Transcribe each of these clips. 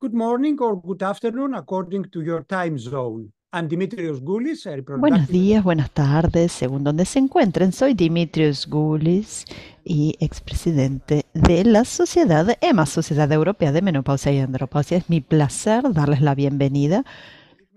Buenos días, buenas tardes, según donde se encuentren. Soy Dimitrios Goulis y expresidente de la Sociedad EMA, Sociedad Europea de Menopausia y Andropausia. Es mi placer darles la bienvenida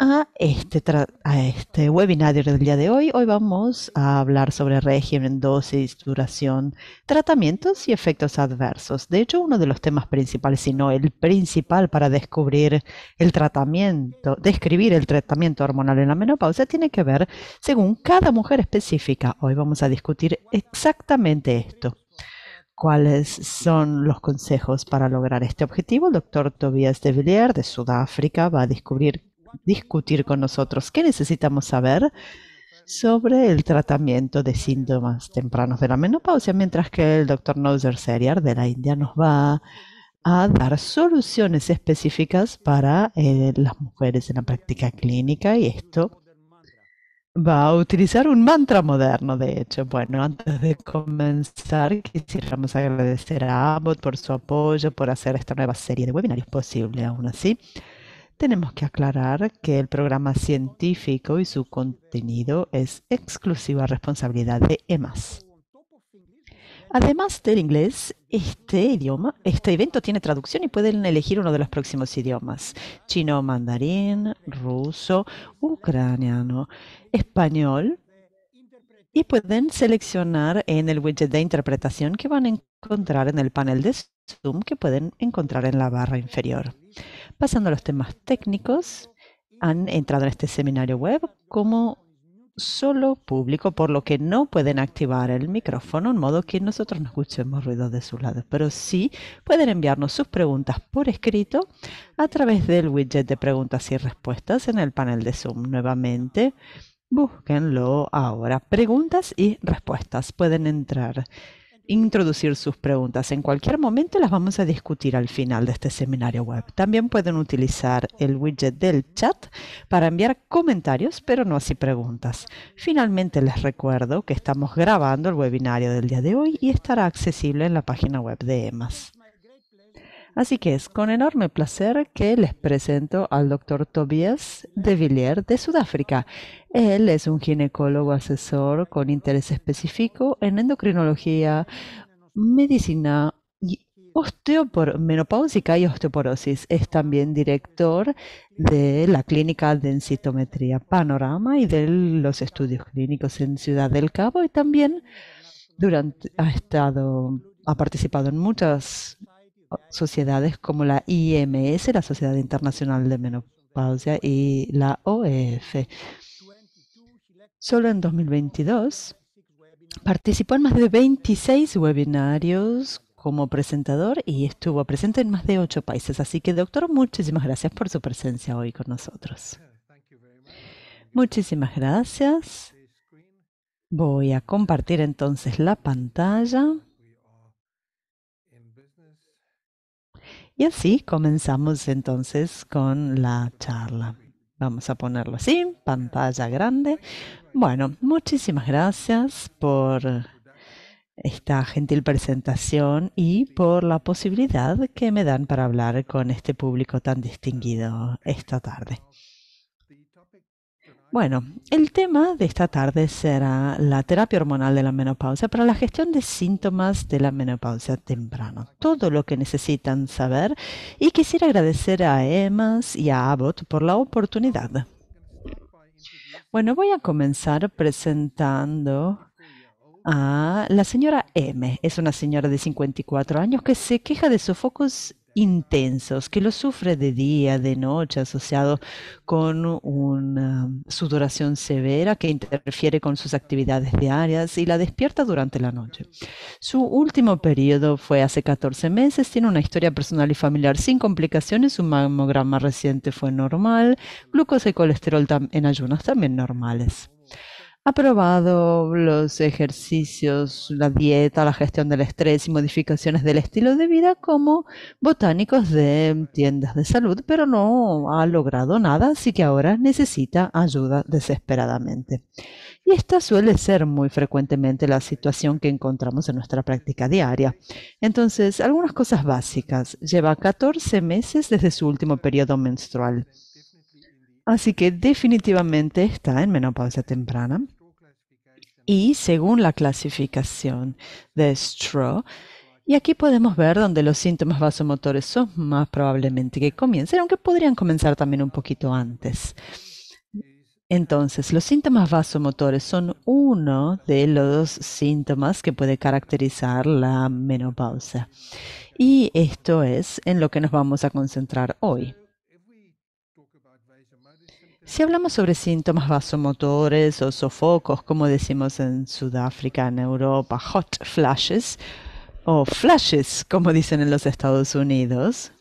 a este, a este webinario del día de hoy. Hoy vamos a hablar sobre régimen, dosis, duración, tratamientos y efectos adversos. De hecho, uno de los temas principales, si no el principal para descubrir el tratamiento, describir el tratamiento hormonal en la menopausia, tiene que ver según cada mujer específica. Hoy vamos a discutir exactamente esto cuáles son los consejos para lograr este objetivo. El doctor Tobias de Villiers de Sudáfrica va a descubrir discutir con nosotros qué necesitamos saber sobre el tratamiento de síntomas tempranos de la menopausia, mientras que el doctor Nozer Seriar de la India nos va a dar soluciones específicas para eh, las mujeres en la práctica clínica y esto va a utilizar un mantra moderno, de hecho. Bueno, antes de comenzar, quisiéramos agradecer a Abbott por su apoyo, por hacer esta nueva serie de webinarios posible aún así tenemos que aclarar que el programa científico y su contenido es exclusiva responsabilidad de EMAS. Además del inglés, este idioma, este evento tiene traducción y pueden elegir uno de los próximos idiomas: chino, mandarín, ruso, ucraniano, español. Y pueden seleccionar en el widget de interpretación que van a encontrar en el panel de Zoom que pueden encontrar en la barra inferior. Pasando a los temas técnicos, han entrado en este seminario web como solo público, por lo que no pueden activar el micrófono, en modo que nosotros no escuchemos ruido de sus lados, pero sí pueden enviarnos sus preguntas por escrito a través del widget de preguntas y respuestas en el panel de Zoom. Nuevamente, búsquenlo ahora. Preguntas y respuestas pueden entrar introducir sus preguntas en cualquier momento las vamos a discutir al final de este seminario web. También pueden utilizar el widget del chat para enviar comentarios, pero no así preguntas. Finalmente les recuerdo que estamos grabando el webinario del día de hoy y estará accesible en la página web de EMAS. Así que es con enorme placer que les presento al doctor Tobias de Villiers de Sudáfrica. Él es un ginecólogo asesor con interés específico en endocrinología, medicina y menopáusica y osteoporosis. Es también director de la clínica de encitometría Panorama y de los estudios clínicos en Ciudad del Cabo y también durante, ha estado ha participado en muchas sociedades como la IMS, la Sociedad Internacional de Menopausia, y la OEF. Solo en 2022 participó en más de 26 webinarios como presentador y estuvo presente en más de ocho países. Así que, doctor, muchísimas gracias por su presencia hoy con nosotros. Muchísimas gracias. Voy a compartir entonces la pantalla. Y así comenzamos entonces con la charla. Vamos a ponerlo así, pantalla grande. Bueno, muchísimas gracias por esta gentil presentación y por la posibilidad que me dan para hablar con este público tan distinguido esta tarde. Bueno, el tema de esta tarde será la terapia hormonal de la menopausia para la gestión de síntomas de la menopausia temprano. Todo lo que necesitan saber y quisiera agradecer a Emas y a Abbott por la oportunidad. Bueno, voy a comenzar presentando a la señora M. Es una señora de 54 años que se queja de su sofocos intensos, que lo sufre de día, de noche, asociado con una sudoración severa que interfiere con sus actividades diarias y la despierta durante la noche. Su último periodo fue hace 14 meses, tiene una historia personal y familiar sin complicaciones, su mamograma reciente fue normal, glucosa y colesterol en ayunas también normales. Ha probado los ejercicios, la dieta, la gestión del estrés y modificaciones del estilo de vida como botánicos de tiendas de salud, pero no ha logrado nada, así que ahora necesita ayuda desesperadamente. Y esta suele ser muy frecuentemente la situación que encontramos en nuestra práctica diaria. Entonces, algunas cosas básicas. Lleva 14 meses desde su último periodo menstrual Así que definitivamente está en menopausia temprana. Y según la clasificación de Stroh, y aquí podemos ver donde los síntomas vasomotores son más probablemente que comiencen, aunque podrían comenzar también un poquito antes. Entonces, los síntomas vasomotores son uno de los síntomas que puede caracterizar la menopausia. Y esto es en lo que nos vamos a concentrar hoy. Si hablamos sobre síntomas vasomotores o sofocos, como decimos en Sudáfrica, en Europa, hot flashes o flashes, como dicen en los Estados Unidos,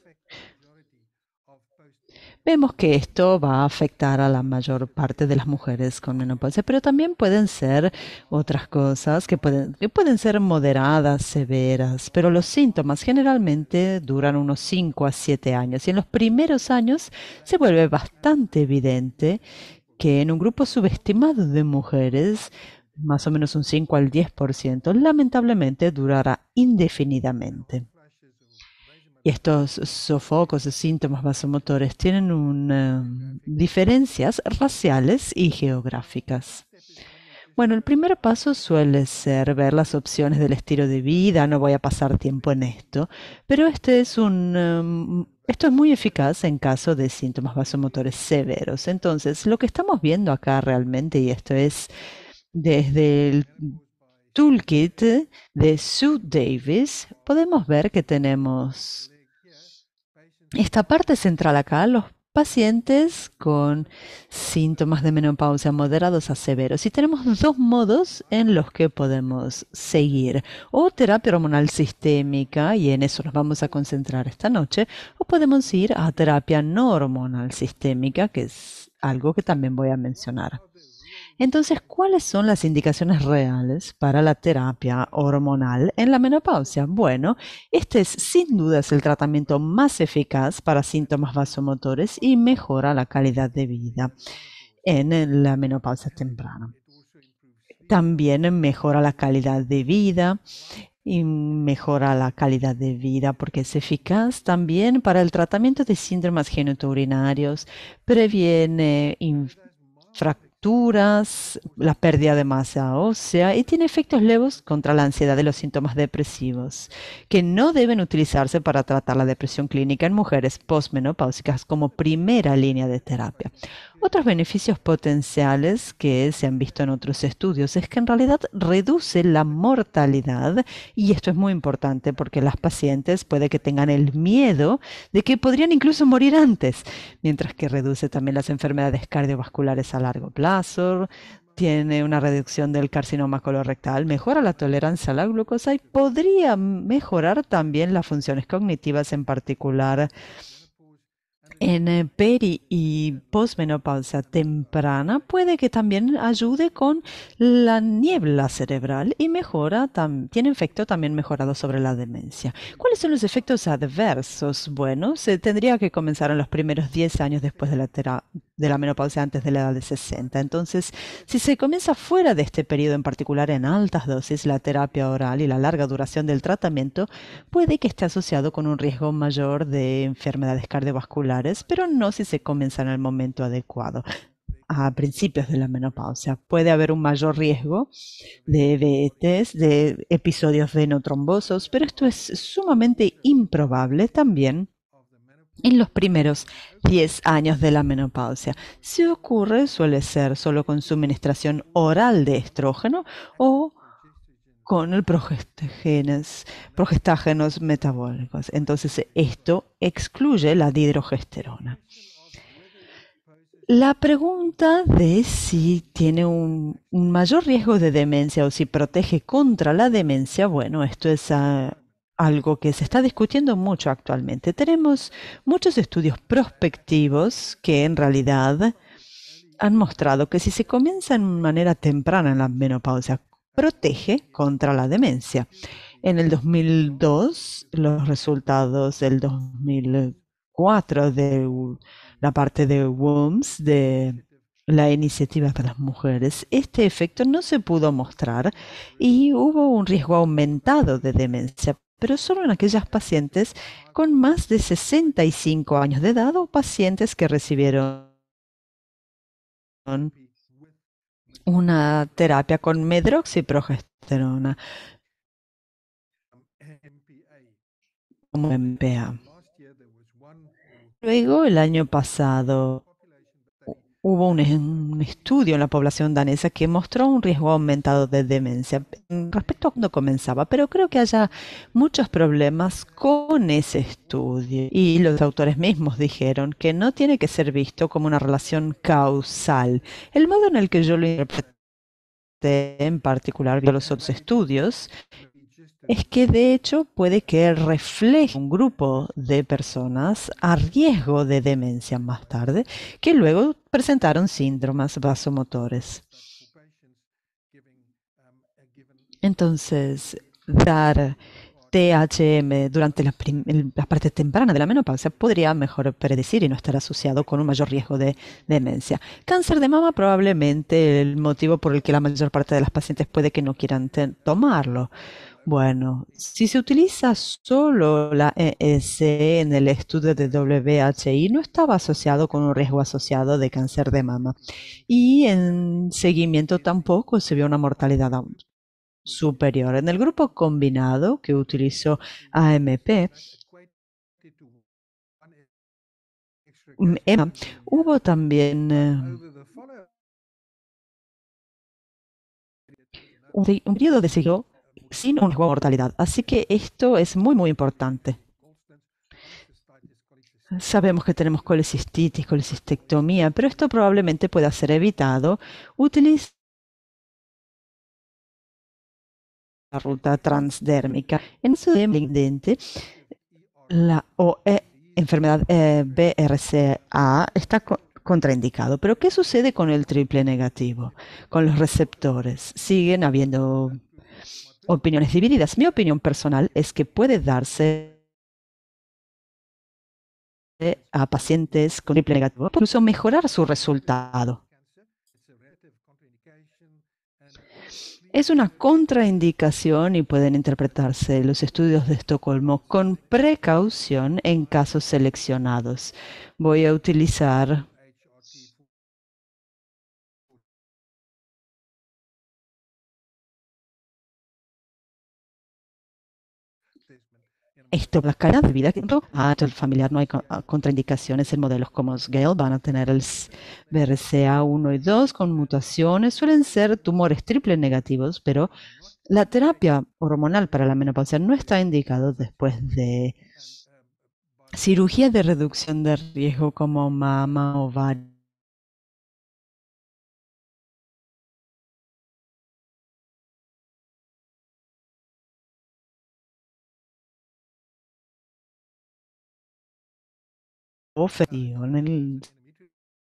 Vemos que esto va a afectar a la mayor parte de las mujeres con menopausia, pero también pueden ser otras cosas que pueden, que pueden ser moderadas, severas, pero los síntomas generalmente duran unos 5 a 7 años y en los primeros años se vuelve bastante evidente que en un grupo subestimado de mujeres más o menos un 5 al 10%, lamentablemente durará indefinidamente y estos sofocos, síntomas vasomotores, tienen eh, diferencias raciales y geográficas. Bueno, el primer paso suele ser ver las opciones del estilo de vida, no voy a pasar tiempo en esto, pero este es un, em, esto es muy eficaz en caso de síntomas vasomotores severos. Entonces, lo que estamos viendo acá realmente, y esto es desde el Toolkit de Sue Davis, podemos ver que tenemos esta parte central acá, los pacientes con síntomas de menopausia moderados a severos. Y tenemos dos modos en los que podemos seguir. O terapia hormonal sistémica, y en eso nos vamos a concentrar esta noche, o podemos ir a terapia no hormonal sistémica, que es algo que también voy a mencionar. Entonces, ¿cuáles son las indicaciones reales para la terapia hormonal en la menopausia? Bueno, este es sin dudas el tratamiento más eficaz para síntomas vasomotores y mejora la calidad de vida en la menopausia temprana. También mejora la calidad de vida, y mejora la calidad de vida porque es eficaz también para el tratamiento de síndromes genitourinarios, previene infracciones la pérdida de masa ósea y tiene efectos leves contra la ansiedad de los síntomas depresivos, que no deben utilizarse para tratar la depresión clínica en mujeres postmenopáusicas como primera línea de terapia. Otros beneficios potenciales que se han visto en otros estudios es que en realidad reduce la mortalidad y esto es muy importante porque las pacientes puede que tengan el miedo de que podrían incluso morir antes, mientras que reduce también las enfermedades cardiovasculares a largo plazo, tiene una reducción del carcinoma colorectal, mejora la tolerancia a la glucosa y podría mejorar también las funciones cognitivas, en particular en eh, peri y posmenopausia temprana puede que también ayude con la niebla cerebral y mejora, tiene efecto también mejorado sobre la demencia. ¿Cuáles son los efectos adversos? Bueno, se tendría que comenzar en los primeros 10 años después de la, de la menopausia antes de la edad de 60. Entonces, si se comienza fuera de este periodo, en particular en altas dosis, la terapia oral y la larga duración del tratamiento puede que esté asociado con un riesgo mayor de enfermedades cardiovasculares pero no si se comienza al el momento adecuado a principios de la menopausia. Puede haber un mayor riesgo de diabetes, de episodios venotrombosos, pero esto es sumamente improbable también en los primeros 10 años de la menopausia. Si ocurre, suele ser solo con suministración oral de estrógeno o con el progestágenos, metabólicos. Entonces, esto excluye la dihidrogesterona. La pregunta de si tiene un, mayor riesgo de demencia o si protege contra la demencia, bueno, esto es ah, algo que se está discutiendo mucho actualmente. Tenemos muchos estudios prospectivos que en realidad han mostrado que si se comienza en manera temprana en la menopausia protege contra la demencia. En el 2002, los resultados del 2004 de la parte de WOMS de la iniciativa para las mujeres, este efecto no se pudo mostrar y hubo un riesgo aumentado de demencia, pero solo en aquellas pacientes con más de 65 años de edad o pacientes que recibieron una terapia con medroxiprogesterona como MPA. Luego, el año pasado, Hubo un, estudio en la población danesa que mostró un riesgo aumentado de demencia respecto a cuando comenzaba, pero creo que haya muchos problemas con ese estudio. Y los autores mismos dijeron que no tiene que ser visto como una relación causal. El modo en el que yo lo interpreté en particular de los otros estudios es que de hecho puede que refleje un grupo de personas a riesgo de demencia más tarde, que luego presentaron síndromas vasomotores. Entonces, dar THM durante la, partes tempranas de la menopausia podría mejor predecir y no estar asociado con un mayor riesgo de demencia. Cáncer de mama probablemente el motivo por el que la mayor parte de las pacientes puede que no quieran tomarlo. Bueno, si se utiliza solo la ES e en el estudio de WHI, no estaba asociado con un riesgo asociado de cáncer de mama. Y en seguimiento tampoco se vio una mortalidad aún superior. En el grupo combinado que utilizó AMP, mm, hubo también eh, un, periodo de seguimiento sin una mortalidad. Así que esto es muy, muy importante. Sabemos que tenemos colecistitis, colecistectomía, pero esto probablemente pueda ser evitado utilizando la ruta transdérmica. En su dente, la e, enfermedad e, BRCA, está contraindicado. Pero ¿qué sucede con el triple negativo? Con los receptores. Siguen habiendo opiniones divididas. Mi opinión personal es que puede darse a pacientes con triple negativo, incluso mejorar su resultado. Es una contraindicación y pueden interpretarse los estudios de Estocolmo con precaución en casos seleccionados. Voy a utilizar Esto la calidad de vida a ah, el familiar, no hay ah, contraindicaciones en modelos como los Gale, van a tener el BRCA1 y 2 con mutaciones, suelen ser tumores triple negativos, pero la terapia hormonal para la menopausia no está indicada después de cirugía de reducción de riesgo como mama, o varios. en el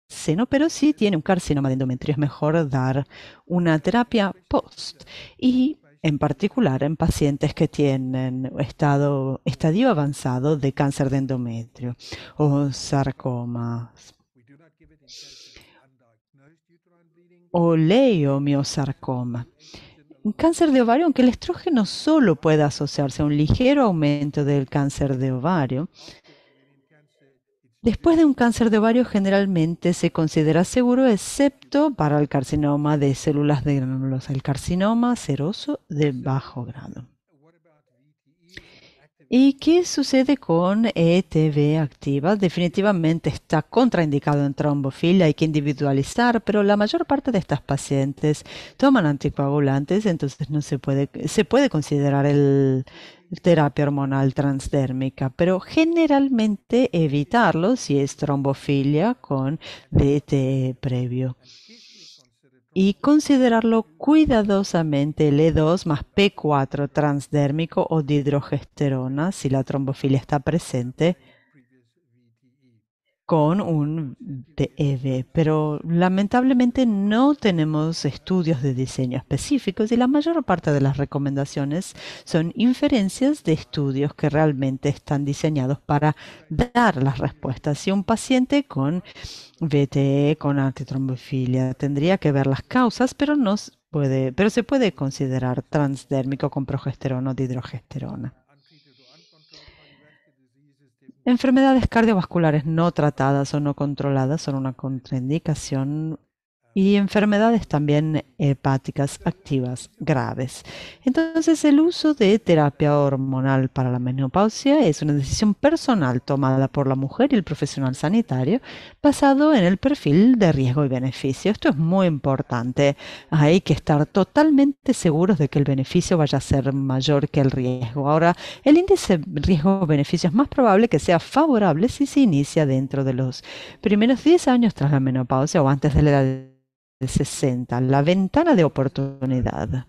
seno, pero si tiene un carcinoma de endometrio es mejor dar una terapia post. Y en particular en pacientes que tienen estado, estadio avanzado de cáncer de endometrio o sarcoma. o leiomiosarcoma. Un cáncer de ovario, aunque el estrógeno solo puede asociarse a un ligero aumento del cáncer de ovario, Después de un cáncer de ovario generalmente se considera seguro excepto para el carcinoma de células de granulosa, el carcinoma seroso de bajo grado. ¿Y qué sucede con ETV activa? Definitivamente está contraindicado en trombofilia, hay que individualizar, pero la mayor parte de estas pacientes toman anticoagulantes, entonces no se puede, considerar el terapia hormonal transdérmica, pero generalmente evitarlo si es trombofilia con DTE previo y considerarlo cuidadosamente e 2 más P4 transdérmico o dihidrogesterona si la trombofilia está presente con un DEV, pero lamentablemente no tenemos estudios de diseño específicos y la mayor parte de las recomendaciones son inferencias de estudios que realmente están diseñados para dar las respuestas. Si un paciente con VTE, con antitrombofilia, tendría que ver las causas, pero no puede, pero se puede considerar transdérmico con progesterona o hidrogesterona. Enfermedades cardiovasculares no tratadas o no controladas son una contraindicación y enfermedades también eh, hepáticas activas graves. Entonces el uso de terapia hormonal para la menopausia es una decisión personal tomada por la mujer y el profesional sanitario basado en el perfil de riesgo y beneficio. Esto es muy importante. Hay que estar totalmente seguros de que el beneficio vaya a ser mayor que el riesgo. Ahora, el índice riesgo-beneficio es más probable que sea favorable si se inicia dentro de los primeros 10 años tras la menopausia o antes de la edad 60, la ventana de oportunidad.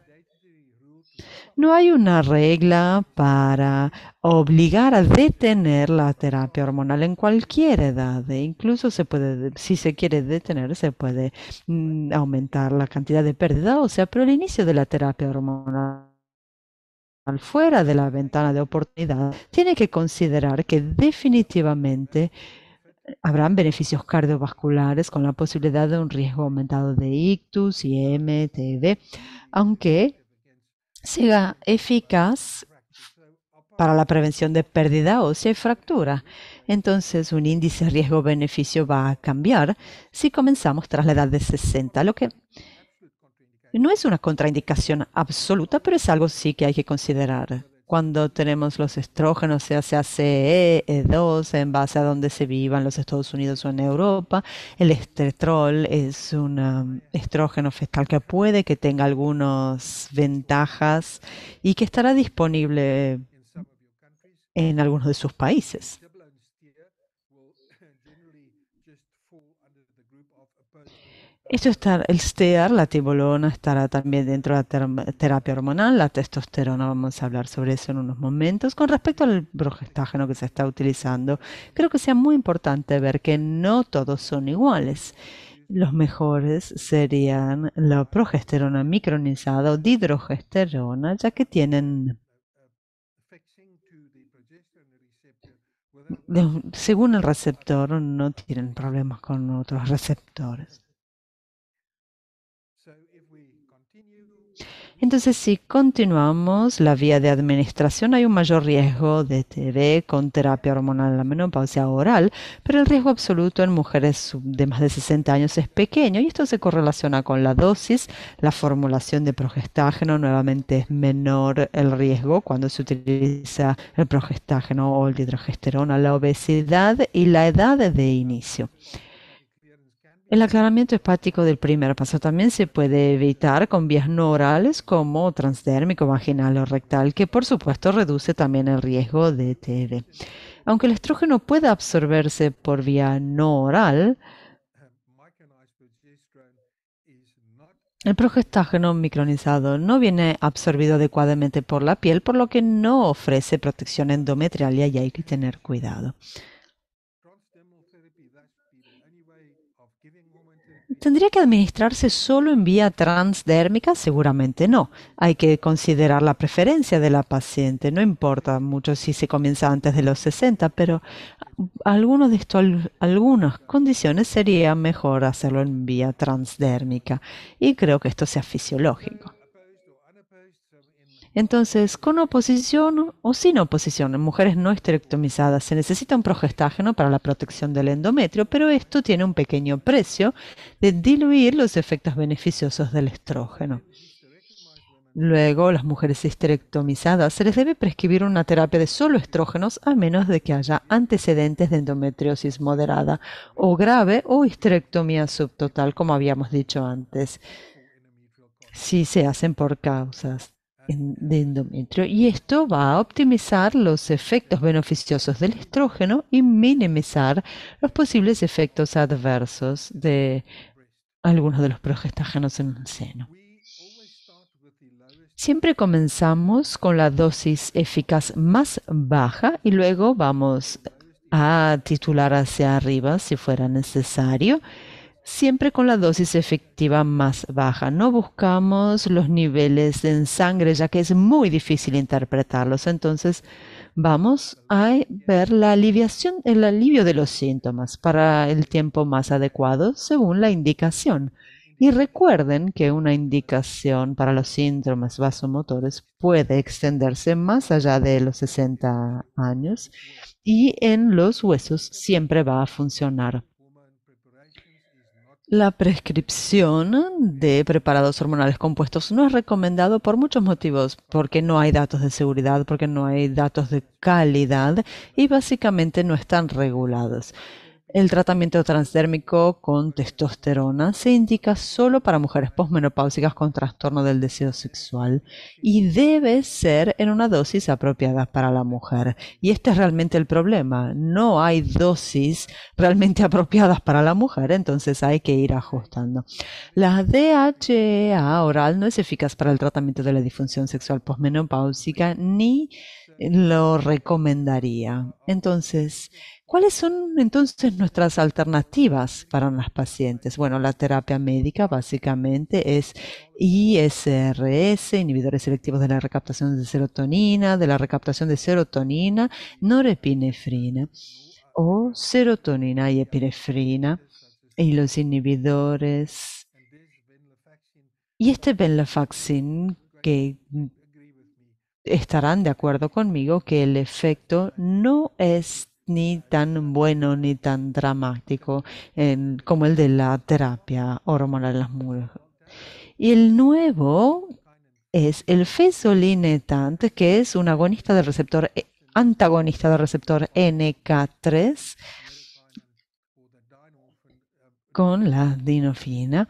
No hay una regla para obligar a detener la terapia hormonal en cualquier edad. E incluso se puede, si se quiere detener, se puede mm, aumentar la cantidad de pérdida o sea pero el inicio de la terapia hormonal fuera de la ventana de oportunidad tiene que considerar que definitivamente habrán beneficios cardiovasculares con la posibilidad de un riesgo aumentado de ictus y MTD, aunque sea eficaz para la prevención de pérdida ósea y fractura. Entonces, un índice riesgo-beneficio va a cambiar si comenzamos tras la edad de 60, lo que no es una contraindicación absoluta, pero es algo sí que hay que considerar cuando tenemos los estrógenos, sea sea CE, E2, en base a donde se vivan, los Estados Unidos o en Europa. El estetrol es un um, estrógeno fetal que puede que tenga algunas ventajas y que estará disponible en algunos de sus países. Eso está, el STEAR, la tibolona, estará también dentro de la terapia hormonal, la testosterona, vamos a hablar sobre eso en unos momentos. Con respecto al progestágeno que se está utilizando, creo que sea muy importante ver que no todos son iguales. Los mejores serían la progesterona micronizada o dihidrogesterona, ya que tienen según el receptor, no tienen problemas con otros receptores. Entonces, si continuamos la vía de administración, hay un mayor riesgo de TB con terapia hormonal en la menopausia oral, pero el riesgo absoluto en mujeres de más de 60 años es pequeño y esto se correlaciona con la dosis, la formulación de progestágeno, nuevamente es menor el riesgo cuando se utiliza el progestágeno o el hidrogesterona, la obesidad y la edad de inicio. El aclaramiento hepático del primer paso también se puede evitar con vías no orales como transdérmico, vaginal o rectal, que por supuesto reduce también el riesgo de TB. Aunque el estrógeno pueda absorberse por vía no oral, El progestágeno micronizado no viene absorbido adecuadamente por la piel, por lo que no ofrece protección endometrial y hay que tener cuidado. ¿Tendría que administrarse solo en vía transdérmica? Seguramente no. Hay que considerar la preferencia de la paciente. No importa mucho si se comienza antes de los 60, pero algunos de estos, algunas condiciones sería mejor hacerlo en vía transdérmica. Y creo que esto sea fisiológico. Entonces, con oposición o sin oposición, en mujeres no esterectomizadas se necesita un progestágeno para la protección del endometrio, pero esto tiene un pequeño precio de diluir los efectos beneficiosos del estrógeno. Luego, las mujeres esterectomizadas, se les debe prescribir una terapia de solo estrógenos a menos de que haya antecedentes de endometriosis moderada o grave o histerectomía subtotal, como habíamos dicho antes, si se hacen por causas de endometrio y esto va a optimizar los efectos beneficiosos del estrógeno y minimizar los posibles efectos adversos de algunos de los progestágenos en el seno. Siempre comenzamos con la dosis eficaz más baja y luego vamos a titular hacia arriba si fuera necesario siempre con la dosis efectiva más baja. No buscamos los niveles en sangre ya que es muy difícil interpretarlos. Entonces vamos a ver la aliviación, el alivio de los síntomas para el tiempo más adecuado según la indicación. Y recuerden que una indicación para los síntomas vasomotores puede extenderse más allá de los 60 años y en los huesos siempre va a funcionar. La prescripción de preparados hormonales compuestos no es recomendado por muchos motivos, porque no hay datos de seguridad, porque no hay datos de calidad y básicamente no están regulados. El tratamiento transdérmico con testosterona se indica solo para mujeres posmenopáusicas con trastorno del deseo sexual y debe ser en una dosis apropiada para la mujer. Y este es realmente el problema. No hay dosis realmente apropiadas para la mujer, entonces hay que ir ajustando. La DHEA oral no es eficaz para el tratamiento de la disfunción sexual posmenopáusica ni lo recomendaría. Entonces, ¿Cuáles son entonces nuestras alternativas para las pacientes? Bueno, la terapia médica básicamente es ISRS, inhibidores selectivos de la recaptación de serotonina, de la recaptación de serotonina, norepinefrina o serotonina y epinefrina y los inhibidores. Y este venlafaxin, que estarán de acuerdo conmigo que el efecto no es ni tan bueno ni tan dramático como el de la terapia hormonal en las mujeres. Y el nuevo es el fesolinetant, que es un agonista del receptor, eh, antagonista del receptor NK3 con la dinofina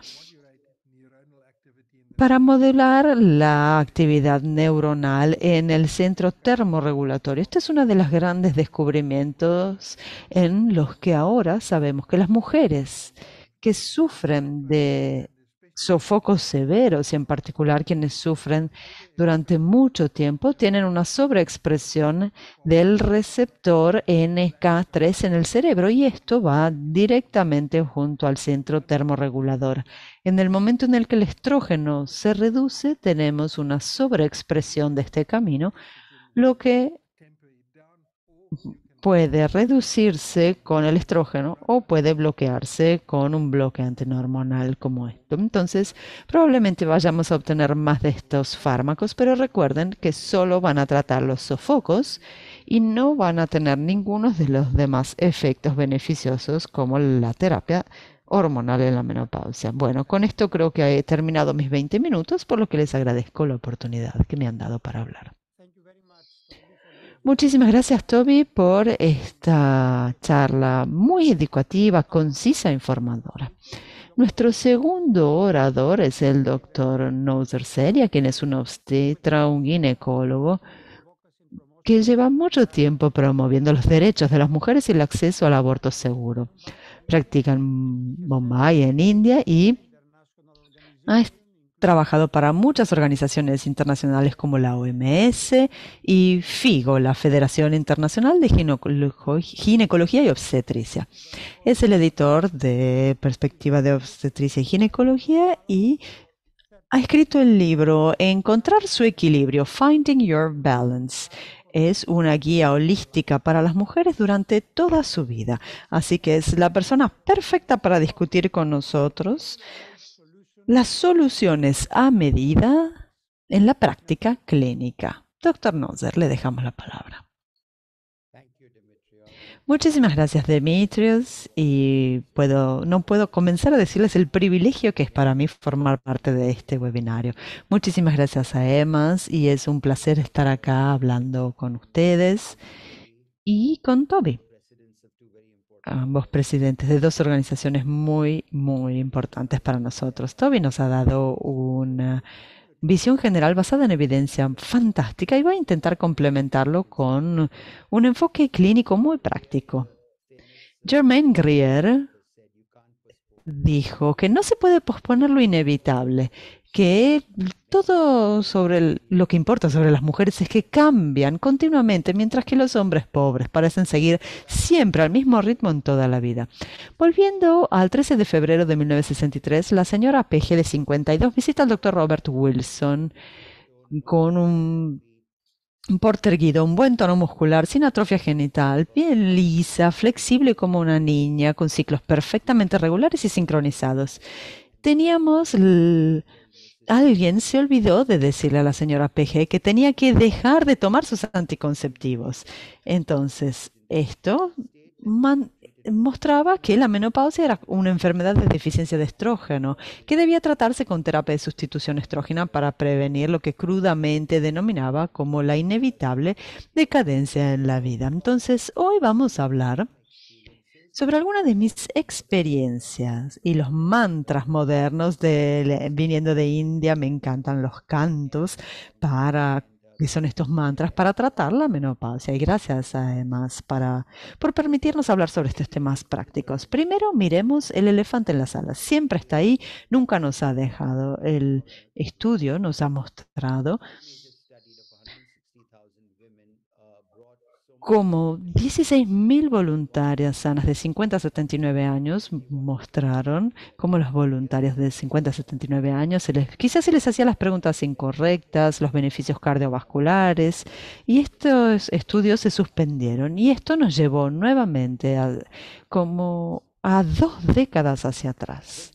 para modelar la actividad neuronal en el centro termorregulatorio. Este es uno de los grandes descubrimientos en los que ahora sabemos que las mujeres que sufren de sofocos severos y en particular quienes sufren durante mucho tiempo tienen una sobreexpresión del receptor NK3 en el cerebro y esto va directamente junto al centro termorregulador. En el momento en el que el estrógeno se reduce tenemos una sobreexpresión de este camino, lo que puede reducirse con el estrógeno o puede bloquearse con un bloque hormonal como esto. Entonces, probablemente vayamos a obtener más de estos fármacos, pero recuerden que solo van a tratar los sofocos y no van a tener ninguno de los demás efectos beneficiosos como la terapia hormonal en la menopausia. Bueno, con esto creo que he terminado mis 20 minutos, por lo que les agradezco la oportunidad que me han dado para hablar. Muchísimas gracias, Toby, por esta charla muy educativa, concisa e informadora. Nuestro segundo orador es el doctor Nozer Seria, quien es un obstetra, un ginecólogo, que lleva mucho tiempo promoviendo los derechos de las mujeres y el acceso al aborto seguro. Practica en Bombay, en India, y ha estado trabajado para muchas organizaciones internacionales como la OMS y FIGO, la Federación Internacional de Ginecología y Obstetricia. Es el editor de Perspectiva de Obstetricia y Ginecología y ha escrito el libro Encontrar su equilibrio, Finding Your Balance. Es una guía holística para las mujeres durante toda su vida. Así que es la persona perfecta para discutir con nosotros las soluciones a medida en la práctica clínica. Doctor Nozer, le dejamos la palabra. Muchísimas gracias, Demetrios. Y puedo, no puedo comenzar a decirles el privilegio que es para mí formar parte de este webinario. Muchísimas gracias a Emas y es un placer estar acá hablando con ustedes y con Toby ambos presidentes de dos organizaciones muy, muy importantes para nosotros. Toby nos ha dado una visión general basada en evidencia fantástica y va a intentar complementarlo con un enfoque clínico muy práctico. Germaine Greer dijo que no se puede posponer lo inevitable, que todo sobre lo que importa sobre las mujeres es que cambian continuamente, mientras que los hombres pobres parecen seguir siempre al mismo ritmo en toda la vida. Volviendo al 13 de febrero de 1963, la señora PG de 52 visita al doctor Robert Wilson con un porterguido, porte erguido, un buen tono muscular, sin atrofia genital, bien lisa, flexible como una niña, con ciclos perfectamente regulares y sincronizados. Teníamos alguien se olvidó de decirle a la señora PG que tenía que dejar de tomar sus anticonceptivos. Entonces, esto mostraba que la menopausia era una enfermedad de deficiencia de estrógeno, que debía tratarse con terapia de sustitución estrógena para prevenir lo que crudamente denominaba como la inevitable decadencia en la vida. Entonces, hoy vamos a hablar sobre alguna de mis experiencias y los mantras modernos de, viniendo de India. Me encantan los cantos para que son estos mantras para tratar la menopausia. Y gracias además para, por permitirnos hablar sobre estos temas prácticos. Primero, miremos el elefante en la sala. Siempre está ahí, nunca nos ha dejado. El estudio nos ha mostrado como 16.000 voluntarias sanas de 50 a 79 años mostraron cómo los voluntarios de 50 a 79 años se les, quizás se les hacía las preguntas incorrectas, los beneficios cardiovasculares, y estos estudios se suspendieron. Y esto nos llevó nuevamente como a dos décadas hacia atrás.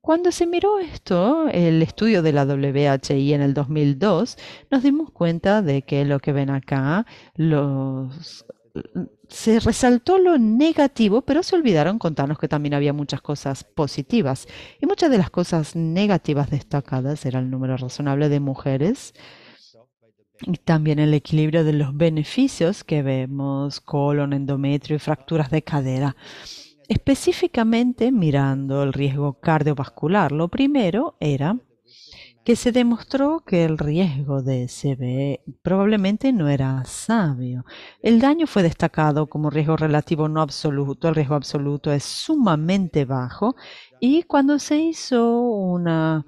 Cuando se miró esto, el estudio de la WHI en el 2002, nos dimos cuenta de que lo que ven acá, los, se resaltó lo negativo, pero se olvidaron contarnos que también había muchas cosas positivas. Y muchas de las cosas negativas destacadas era el número razonable de mujeres y también el equilibrio de los beneficios que vemos, colon, endometrio y fracturas de cadera. Específicamente mirando el riesgo cardiovascular, lo primero era que se demostró que el riesgo de CVE probablemente no era sabio. El daño fue destacado como riesgo relativo no absoluto, el riesgo absoluto es sumamente bajo y cuando se hizo una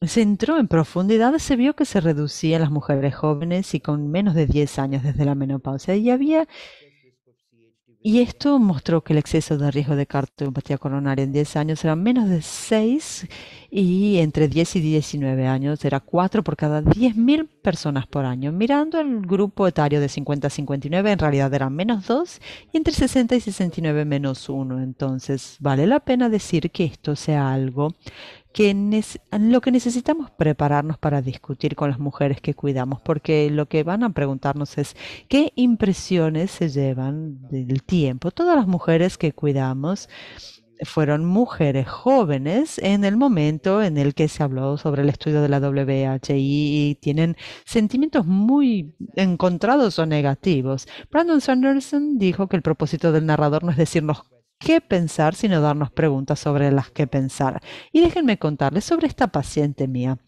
se entró en profundidad, se vio que se reducía las mujeres jóvenes y con menos de 10 años desde la menopausia y había y esto mostró que el exceso de riesgo de cardiopatía coronaria en 10 años era menos de 6 y entre 10 y 19 años era 4 por cada 10.000 personas por año. Mirando el grupo etario de 50 a 59 en realidad eran menos 2 y entre 60 y 69 menos 1. Entonces vale la pena decir que esto sea algo que lo que necesitamos prepararnos para discutir con las mujeres que cuidamos, porque lo que van a preguntarnos es qué impresiones se llevan del tiempo. Todas las mujeres que cuidamos fueron mujeres jóvenes en el momento en el que se habló sobre el estudio de la WHI y tienen sentimientos muy encontrados o negativos. Brandon Sanderson dijo que el propósito del narrador no es decirnos qué pensar, sino darnos preguntas sobre las que pensar. Y déjenme contarles sobre esta paciente mía.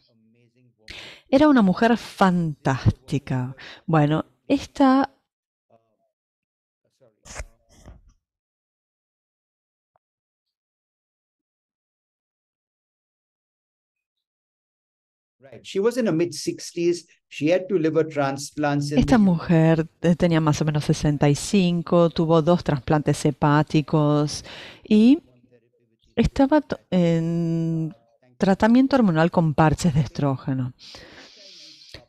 Era una mujer fantástica. Bueno, esta Esta mujer tenía más o menos 65, tuvo dos trasplantes hepáticos y estaba en tratamiento hormonal con parches de estrógeno.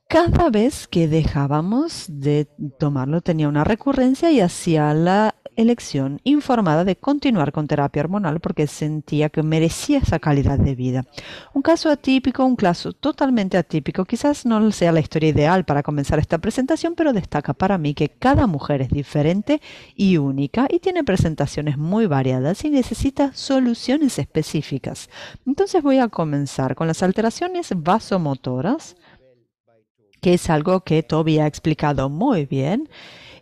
Cada vez que dejábamos de tomarlo tenía una recurrencia y hacía la elección informada de continuar con terapia hormonal porque sentía que merecía esa calidad de vida. Un caso atípico, un caso totalmente atípico, quizás no sea la historia ideal para comenzar esta presentación, pero destaca para mí que cada mujer es diferente y única y tiene presentaciones muy variadas y necesita soluciones específicas. Entonces voy a comenzar con las alteraciones vasomotoras, que es algo que Toby ha explicado muy bien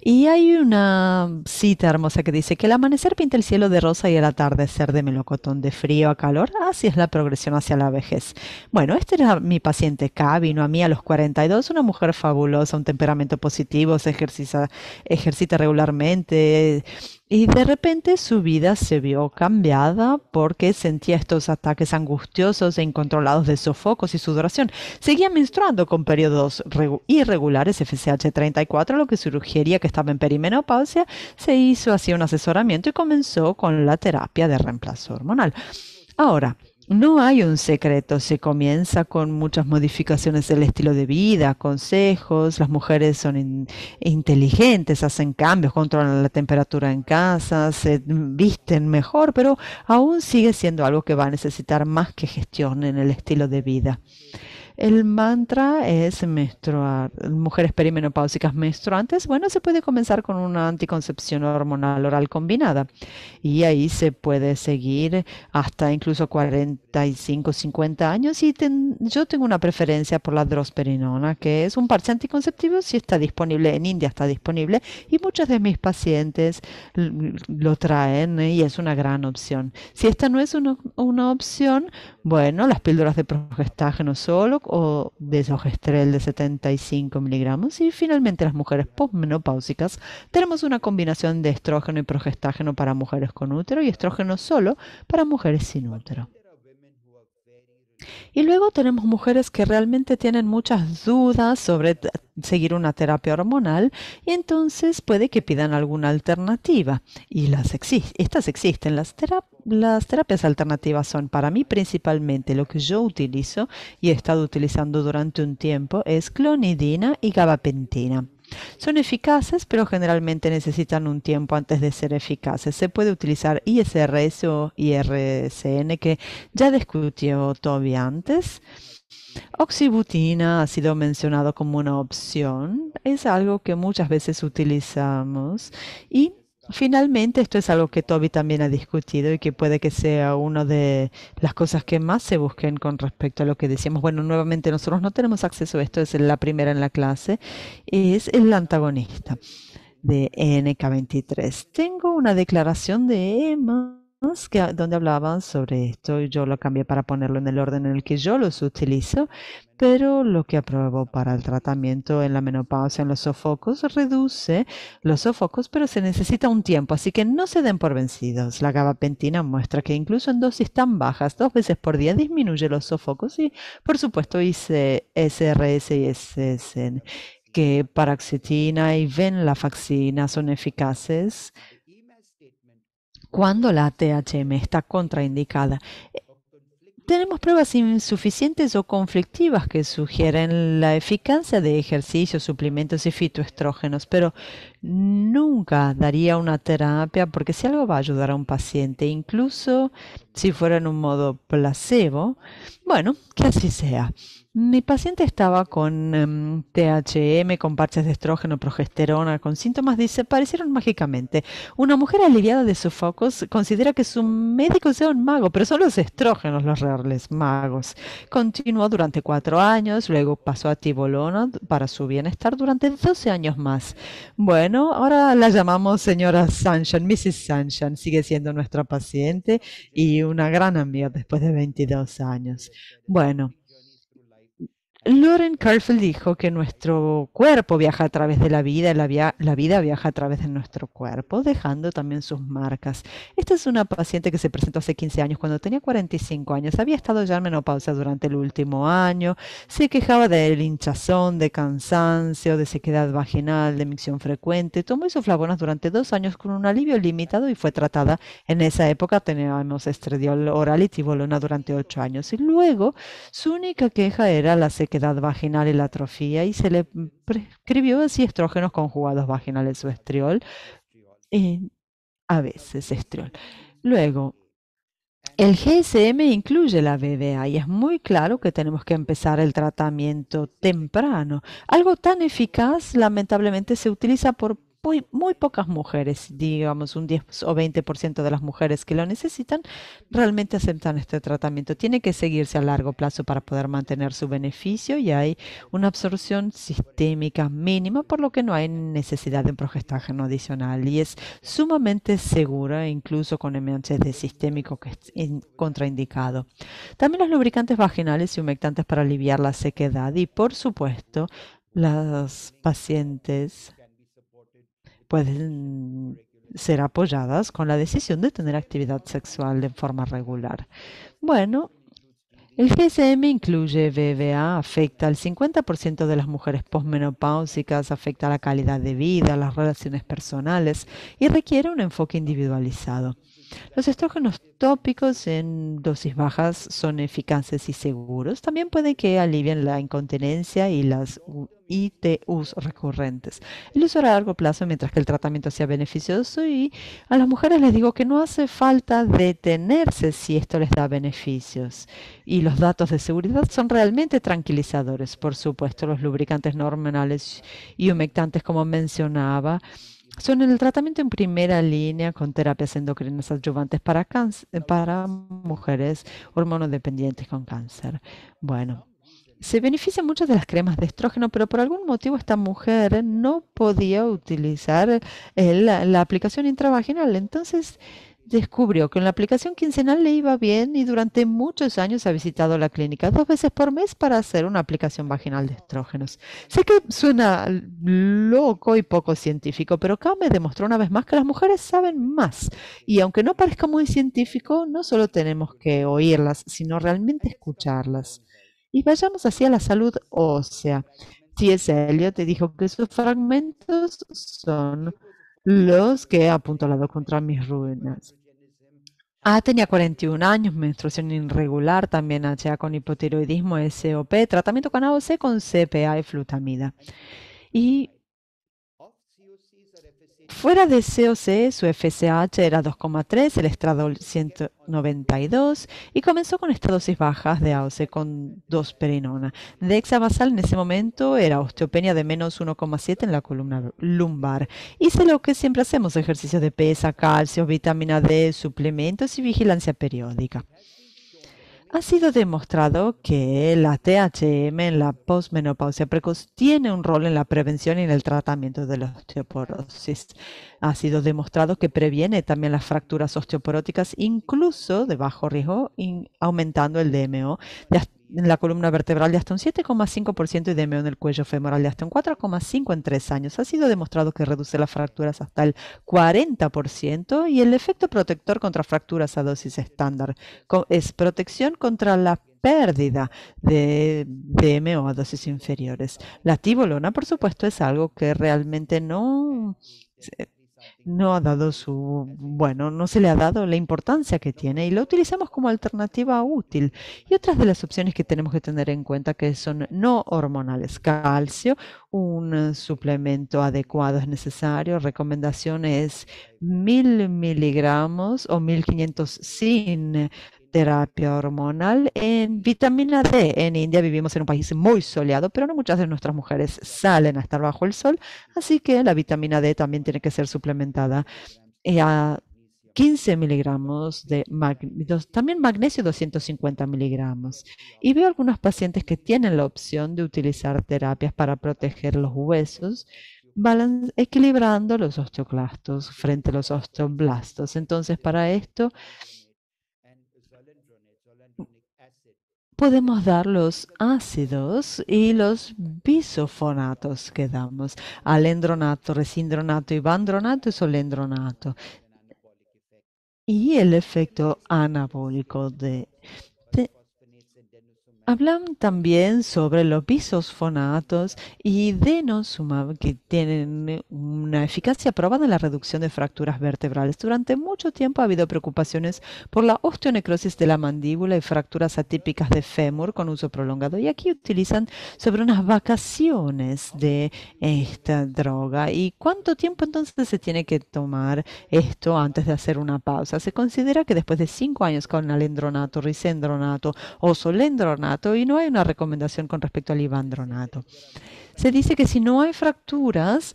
y hay una cita hermosa que dice que el amanecer pinta el cielo de rosa y el atardecer de melocotón, de frío a calor, así es la progresión hacia la vejez. Bueno, este era mi paciente K, vino a mí a los 42, una mujer fabulosa, un temperamento positivo, se ejercita regularmente, y de repente su vida se vio cambiada porque sentía estos ataques angustiosos e incontrolados de sofocos y sudoración. Seguía menstruando con periodos irregulares FCH 34 lo que surgiría que estaba en perimenopausia. Se hizo así un asesoramiento y comenzó con la terapia de reemplazo hormonal. Ahora, no hay un secreto, se comienza con muchas modificaciones del estilo de vida, consejos, las mujeres son inteligentes, hacen cambios, controlan la temperatura en casa, se visten mejor, pero aún sigue siendo algo que va a necesitar más que gestión en el estilo de vida. El mantra es menstruar. Mujeres perimenopáusicas menstruantes, bueno, se puede comenzar con una anticoncepción hormonal oral combinada y ahí se puede seguir hasta incluso 45, 50 años y yo tengo una preferencia por la drosperinona, que es un parche anticonceptivo, si está disponible en India está disponible y muchos de mis pacientes lo traen ¿eh? y es una gran opción. Si esta no es una, una opción, bueno, las píldoras de progestágeno solo o desogestrel de 75 miligramos. Y finalmente las mujeres posmenopáusicas, tenemos una combinación de estrógeno y progestágeno para mujeres con útero y estrógeno solo para mujeres sin útero. Y luego tenemos mujeres que realmente tienen muchas dudas sobre seguir una terapia hormonal y entonces puede que pidan alguna alternativa. Y las estas existen. Las, las terapias alternativas son para mí principalmente lo que yo utilizo y he estado utilizando durante un tiempo es clonidina y gabapentina. Son eficaces, pero generalmente necesitan un tiempo antes de ser eficaces. Se puede utilizar ISRS o IRSN, que ya discutió Toby antes. Oxibutina ha sido mencionado como una opción. Es algo que muchas veces utilizamos y Finalmente, esto es algo que Toby también ha discutido y que puede que sea una de las cosas que más se busquen con respecto a lo que decíamos. Bueno, nuevamente nosotros no tenemos acceso a esto, es la primera en la clase, es el antagonista de NK23. Tengo una declaración de Emma donde hablaban sobre esto yo lo cambié para ponerlo en el orden en el que yo los utilizo, pero lo que apruebo para el tratamiento en la menopausia, en los sofocos, reduce los sofocos, pero se necesita un tiempo, así que no se den por vencidos. La gabapentina muestra que incluso en dosis tan bajas, dos veces por día, disminuye los sofocos y, por supuesto, hice SRS y SSN, que paroxetina y venlafaxina son eficaces cuando la THM está contraindicada. Tenemos pruebas insuficientes o conflictivas que sugieren la eficacia de ejercicios, suplementos y fitoestrógenos, pero nunca daría una terapia porque si algo va a ayudar a un paciente, incluso si fuera en un modo placebo, bueno, que así sea. Mi paciente estaba con THM, em, con parches de estrógeno, progesterona, con síntomas, desaparecieron mágicamente. Una mujer aliviada de sus focos considera que su médico sea un mago, pero son los estrógenos los reales magos. Continuó durante cuatro años, luego pasó a Tibolona para su bienestar durante 12 años más. Bueno, ahora la llamamos señora Sunshine, Mrs. Sunshine, sigue siendo nuestra paciente y una gran amiga después de 22 años. Bueno. Lauren Carfield dijo que nuestro cuerpo viaja a través de la vida, la, la, vida viaja a través de nuestro cuerpo, dejando también sus marcas. Esta es una paciente que se presentó hace 15 años, cuando tenía 45 años. Había estado ya en menopausia durante el último año. Se quejaba de hinchazón, de cansancio, de sequedad vaginal, de micción frecuente. Tomó isoflavonas durante dos años con un alivio limitado y fue tratada. En esa época teníamos estradiol oral y tibolona durante ocho años. Y luego su única queja era la sequedad vaginal y la atrofía y se le prescribió así estrógenos conjugados vaginales o estriol, eh, a veces estriol. Luego, el GSM incluye la BBA y es muy claro que tenemos que empezar el tratamiento temprano. Algo tan eficaz lamentablemente se utiliza por muy, muy pocas mujeres, digamos un 10 o 20% de las mujeres que lo necesitan, realmente aceptan este tratamiento. Tiene que seguirse a largo plazo para poder mantener su beneficio y hay una absorción sistémica mínima, por lo que no hay necesidad de un progestágeno adicional y es sumamente segura, incluso con MHD sistémico que es contraindicado. También los lubricantes vaginales y humectantes para aliviar la sequedad y, por supuesto, las pacientes pueden ser apoyadas con la decisión de tener actividad sexual de forma regular. Bueno, el GSM incluye BBA, afecta al 50% de las mujeres posmenopáusicas, afecta a la calidad de vida, las relaciones personales y requiere un enfoque individualizado. Los estrógenos tópicos en dosis bajas son eficaces y seguros. También pueden que alivien la incontinencia y las ITUs recurrentes. El uso a largo plazo mientras que el tratamiento sea beneficioso y a las mujeres les digo que no hace falta detenerse si esto les da beneficios. Y los datos de seguridad son realmente tranquilizadores. Por supuesto, los lubricantes normales y humectantes como mencionaba son el tratamiento en primera línea con terapias endocrinas adyuvantes eh, para, mujeres hormonodependientes con cáncer. Bueno, se beneficia mucho de las cremas de estrógeno, pero por algún motivo esta mujer no podía utilizar eh, la aplicación intravaginal. Entonces descubrió que en la aplicación quincenal le iba bien y durante muchos años ha visitado la clínica dos veces por mes para hacer una aplicación vaginal de estrógenos. Sé que suena loco y poco científico, pero me demostró una vez más que las mujeres saben más. Y aunque no parezca muy científico, no solo tenemos que oírlas, sino realmente escucharlas. Y vayamos hacia la salud ósea. T.S. Eliot te dijo que sus fragmentos son los que he apuntado contra mis ruinas. Ah, tenía 41 años, menstruación irregular, también HA con hipotiroidismo, SOP, tratamiento con AOC con CPA y flutamida. Y Fuera de COC, su FSH era 2,3, el estrado 192 y comenzó con dosis bajas de AOC con 2 perinona. basal en ese momento era osteopenia de menos 1,7 en la columna lumbar. Hice lo que siempre hacemos, ejercicios de pesa, calcio, vitamina D, suplementos y vigilancia periódica. Ha sido demostrado que la THM en la postmenopausia precoz tiene un rol en la prevención y en el tratamiento de la osteoporosis. Ha sido demostrado que previene también las fracturas osteoporóticas, incluso de bajo riesgo, aumentando el DMO en la columna vertebral de hasta un 7,5% y DMO en el cuello femoral de hasta un 4,5% en tres años. Ha sido demostrado que reduce las fracturas hasta el 40% y el efecto protector contra fracturas a dosis estándar es protección contra la pérdida de DMO a dosis inferiores. La tibolona, por supuesto, es algo que realmente no eh, no ha dado su, bueno, no se le ha dado la importancia que tiene y lo utilizamos como alternativa útil. Y otras de las opciones que tenemos que tener en cuenta que son no hormonales, calcio, un suplemento adecuado es necesario, recomendación es 1000 miligramos o 1500 sin terapia hormonal en vitamina D. En India vivimos en un país muy soleado, pero no muchas de nuestras mujeres salen a estar bajo el sol, así que la vitamina D también tiene que ser suplementada. Eh, a 15 miligramos de magnesio, también magnesio 250 miligramos. Y veo algunos pacientes que tienen la opción de utilizar terapias para proteger los huesos, equilibrando los osteoclastos frente a los osteoblastos. Entonces, para esto podemos dar los ácidos y los bisofonatos que damos, alendronato, resindronato y bandronato y solendronato. Y el efecto anabólico de Hablan también sobre los bisosfonatos y denosumab, que tienen una eficacia probada en la reducción de fracturas vertebrales. Durante mucho tiempo ha habido preocupaciones por la osteonecrosis de la mandíbula y fracturas atípicas de fémur con uso prolongado. Y aquí utilizan sobre unas vacaciones de esta droga. ¿Y cuánto tiempo entonces se tiene que tomar esto antes de hacer una pausa? Se considera que después de cinco años con alendronato, risendronato o solendronato, y no hay una recomendación con respecto al ibandronato. Se dice que si no hay fracturas,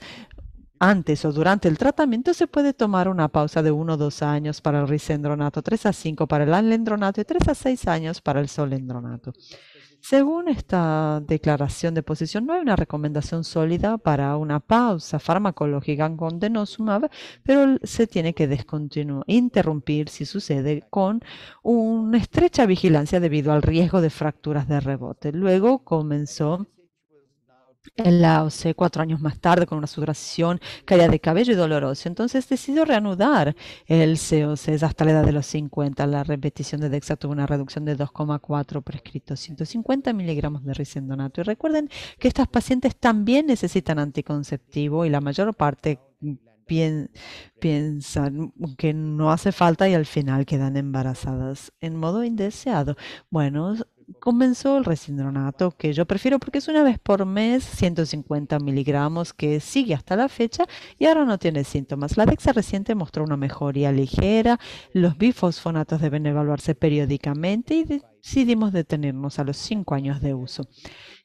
antes o durante el tratamiento se puede tomar una pausa de 1 o 2 años para el risendronato, 3 a 5 para el alendronato y 3 a 6 años para el solendronato. Según esta declaración de posición, no hay una recomendación sólida para una pausa farmacológica con denosumab, pero se tiene que descontinuar, interrumpir si sucede con una estrecha vigilancia debido al riesgo de fracturas de rebote. Luego comenzó en la OC, cuatro años más tarde con una sudoración, caída de cabello y doloroso. Entonces decidió reanudar el COC hasta la edad de los 50. La repetición de DEXA tuvo una reducción de 2,4 prescritos, 150 miligramos de risendonato. Y recuerden que estas pacientes también necesitan anticonceptivo y la mayor parte piensan que no hace falta y al final quedan embarazadas en modo indeseado. Bueno, comenzó el resindronato que yo prefiero porque es una vez por mes, 150 miligramos, que sigue hasta la fecha y ahora no tiene síntomas. La DEXA reciente mostró una mejoría ligera, los bifosfonatos deben evaluarse periódicamente y decidimos detenernos a los cinco años de uso.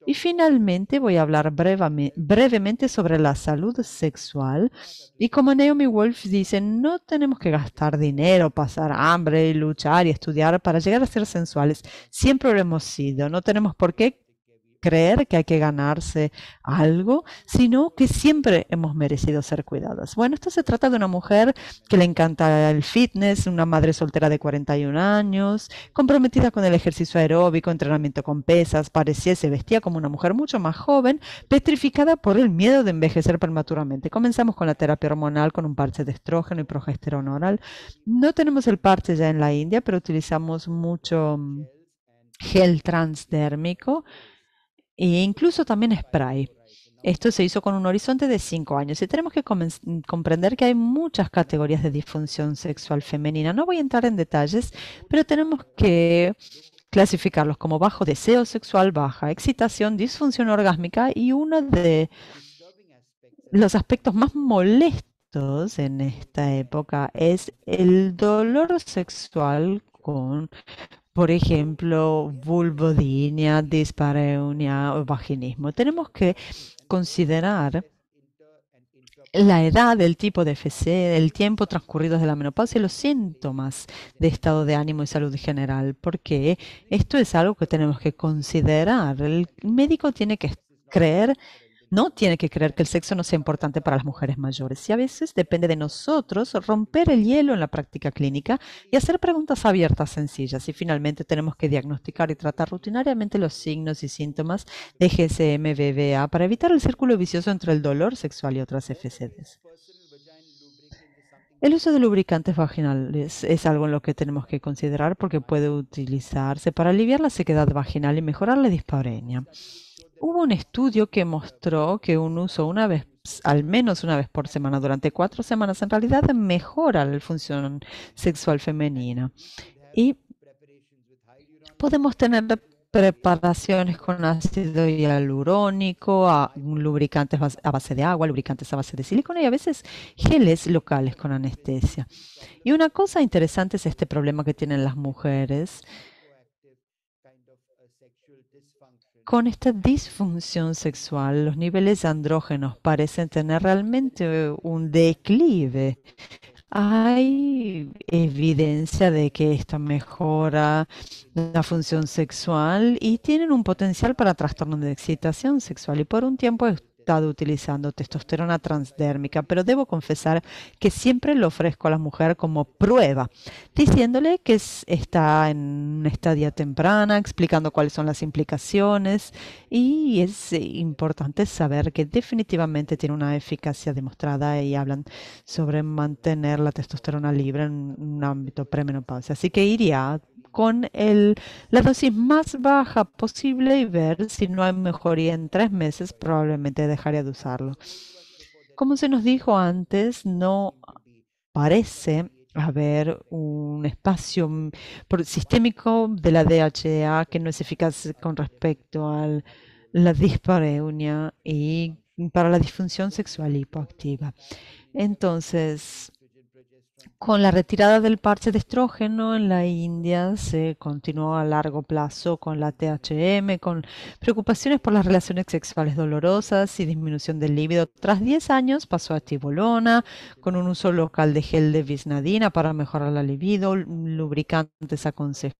Y finalmente voy a hablar brevemente sobre la salud sexual. Y como Naomi Wolf dice, no tenemos que gastar dinero, pasar hambre, luchar y estudiar para llegar a ser sensuales. Siempre lo hemos sido. No tenemos por qué creer que hay que ganarse algo, sino que siempre hemos merecido ser cuidados. Bueno, esto se trata de una mujer que le encanta el fitness, una madre soltera de 41 años, comprometida con el ejercicio aeróbico, entrenamiento con pesas, parecía se vestía como una mujer mucho más joven, petrificada por el miedo de envejecer prematuramente. Comenzamos con la terapia hormonal con un parche de estrógeno y progesterona oral. No tenemos el parche ya en la India, pero utilizamos mucho mm, gel transdérmico e incluso también spray. Esto se hizo con un horizonte de cinco años y tenemos que comprender que hay muchas categorías de disfunción sexual femenina. No voy a entrar en detalles, pero tenemos que clasificarlos como bajo deseo sexual, baja excitación, disfunción orgásmica y uno de los aspectos más molestos en esta época es el dolor sexual con por ejemplo, vulvodinia, dispareunia vaginismo. Tenemos que considerar la edad, el tipo de FC, el tiempo transcurrido de la menopausia y los síntomas de estado de ánimo y salud general, porque esto es algo que tenemos que considerar. El médico tiene que creer no tiene que creer que el sexo no sea importante para las mujeres mayores y a veces depende de nosotros romper el hielo en la práctica clínica y hacer preguntas abiertas sencillas y finalmente tenemos que diagnosticar y tratar rutinariamente los signos y síntomas de GSM, para evitar el círculo vicioso entre el dolor sexual y otras FCDs. El uso de lubricantes vaginales es algo en lo que tenemos que considerar porque puede utilizarse para aliviar la sequedad vaginal y mejorar la dispareunia. Hubo un estudio que mostró que un uso una vez al menos una vez por semana durante cuatro semanas en realidad mejora la función sexual femenina y podemos tener preparaciones con ácido hialurónico, lubricantes a base de agua, lubricantes a base de silicona y a veces geles locales con anestesia. Y una cosa interesante es este problema que tienen las mujeres con esta disfunción sexual, los niveles andrógenos parecen tener realmente eh, un declive. Hay evidencia de que esto mejora la función sexual y tienen un potencial para trastorno de excitación sexual y por un tiempo utilizando testosterona transdérmica, pero debo confesar que siempre lo ofrezco a la mujer como prueba, diciéndole que está en una estadía temprana, explicando cuáles son las implicaciones y es importante saber que definitivamente tiene una eficacia demostrada y hablan sobre mantener la testosterona libre en un ámbito premenopausia. Así que iría con la dosis más baja posible y ver si no hay mejoría en tres meses, probablemente dejaría de usarlo. Como se nos dijo antes, no parece haber un espacio sistémico de la DHA que no es eficaz con respecto a la dispareunia y para la disfunción sexual hipoactiva. Entonces, con la retirada del parche de estrógeno en la India se continuó a largo plazo con la THM, con preocupaciones por las relaciones sexuales dolorosas y disminución del líbido. Tras 10 años pasó a tibolona, con un uso local de gel de visnadina para mejorar la libido, lubricantes aconsejados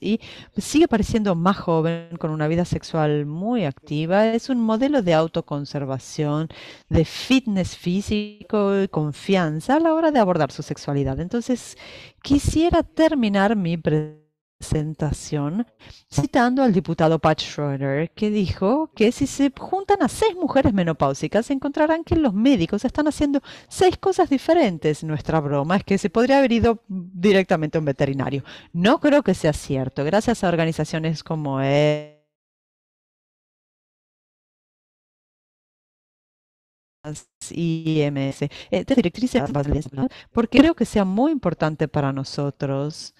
y sigue pareciendo más joven, con una vida sexual muy activa. Es un modelo de autoconservación, de fitness físico y confianza a la hora de abordar su sexualidad. Entonces, quisiera terminar mi presentación presentación, citando al diputado Pat Schroeder, que dijo que si se juntan a seis mujeres menopáusicas, encontrarán que los médicos están haciendo seis cosas diferentes. Nuestra broma es que se podría haber ido directamente a un veterinario. No creo que sea cierto. Gracias a organizaciones como... Él, e. IMS, eh, directrices, porque creo que sea muy importante para nosotros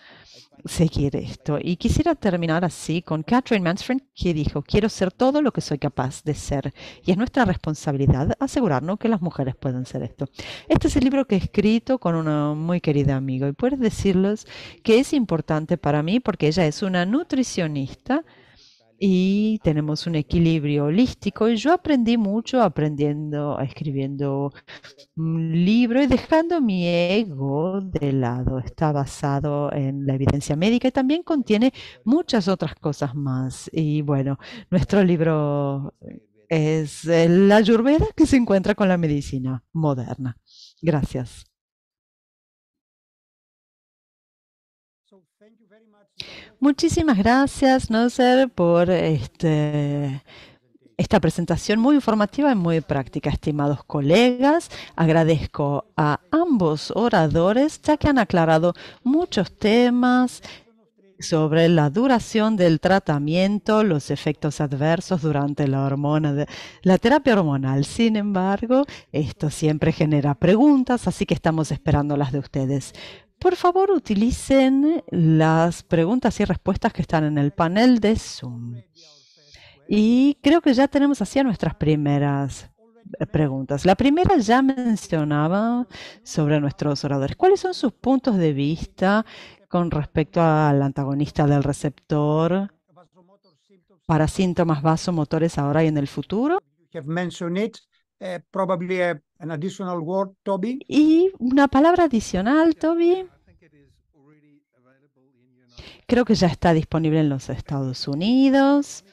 seguir esto. Y quisiera terminar así con Catherine Mansfield, que dijo, quiero ser todo lo que soy capaz de ser. Y es nuestra responsabilidad asegurarnos que las mujeres puedan ser esto. Este es el libro que he escrito con una muy querida amiga y puedes decirles que es importante para mí porque ella es una nutricionista y tenemos un equilibrio holístico. Y yo aprendí mucho aprendiendo, escribiendo un libro y dejando mi ego de lado. Está basado en la evidencia médica y también contiene muchas otras cosas más. Y bueno, nuestro libro es la Yurveda que se encuentra con la medicina moderna. Gracias. Muchísimas gracias, Nozer, por este, esta presentación muy informativa y muy práctica. Estimados colegas, agradezco a ambos oradores, ya que han aclarado muchos temas sobre la duración del tratamiento, los efectos adversos durante la hormona la terapia hormonal. Sin embargo, esto siempre genera preguntas, así que estamos esperando las de ustedes por favor utilicen las preguntas y respuestas que están en el panel de Zoom. Y creo que ya tenemos así nuestras primeras eh, preguntas. La primera ya mencionaba sobre nuestros oradores. ¿Cuáles son sus puntos de vista con respecto al antagonista del receptor para síntomas vasomotores ahora y en el futuro? Eh, y una palabra adicional, Toby. Creo que ya está disponible en los Estados Unidos.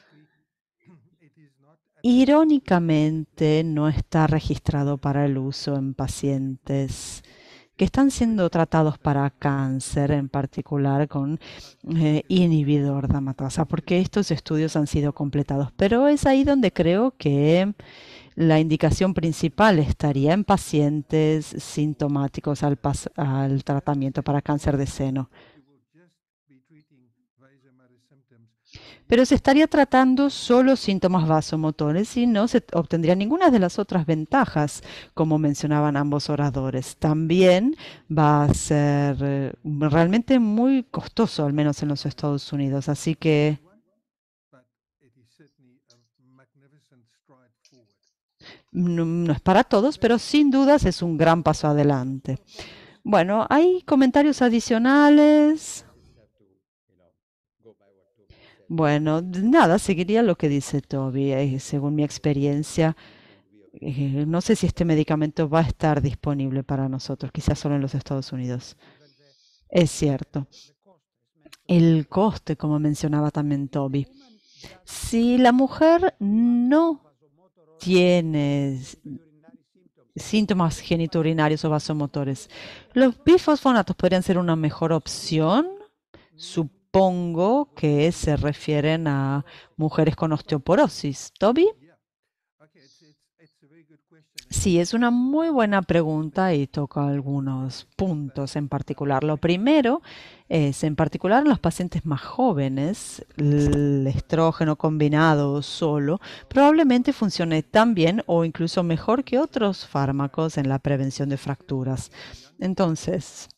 Irónicamente, no está registrado para el uso en pacientes que están siendo tratados para cáncer, en particular con eh, inhibidor de amatasa, porque estos estudios han sido completados. Pero es ahí donde creo que la indicación principal estaría en pacientes sintomáticos al tratamiento para cáncer de seno. pero se estaría tratando solo síntomas vasomotores y no se obtendría ninguna de las otras ventajas, como mencionaban ambos oradores. También va a ser eh, realmente muy costoso, al menos en los Estados Unidos. Así que no, es para todos, pero sin dudas es un gran paso adelante. Bueno, hay comentarios adicionales. Bueno, nada, seguiría lo que dice Toby. Eh, según mi experiencia, eh, no sé si este medicamento va a estar disponible para nosotros, quizás solo en los Estados Unidos. Es cierto. El coste, como mencionaba también Toby. Si la mujer no tiene síntomas geniturinarios o vasomotores, los bifosfonatos podrían ser una mejor opción supongo que se refieren a mujeres con osteoporosis. Toby. Sí, es una muy buena pregunta y toca algunos puntos en particular. Lo primero es, en particular los pacientes más jóvenes, el estrógeno combinado solo probablemente funcione tan bien o incluso mejor que otros fármacos en la prevención de fracturas. Entonces,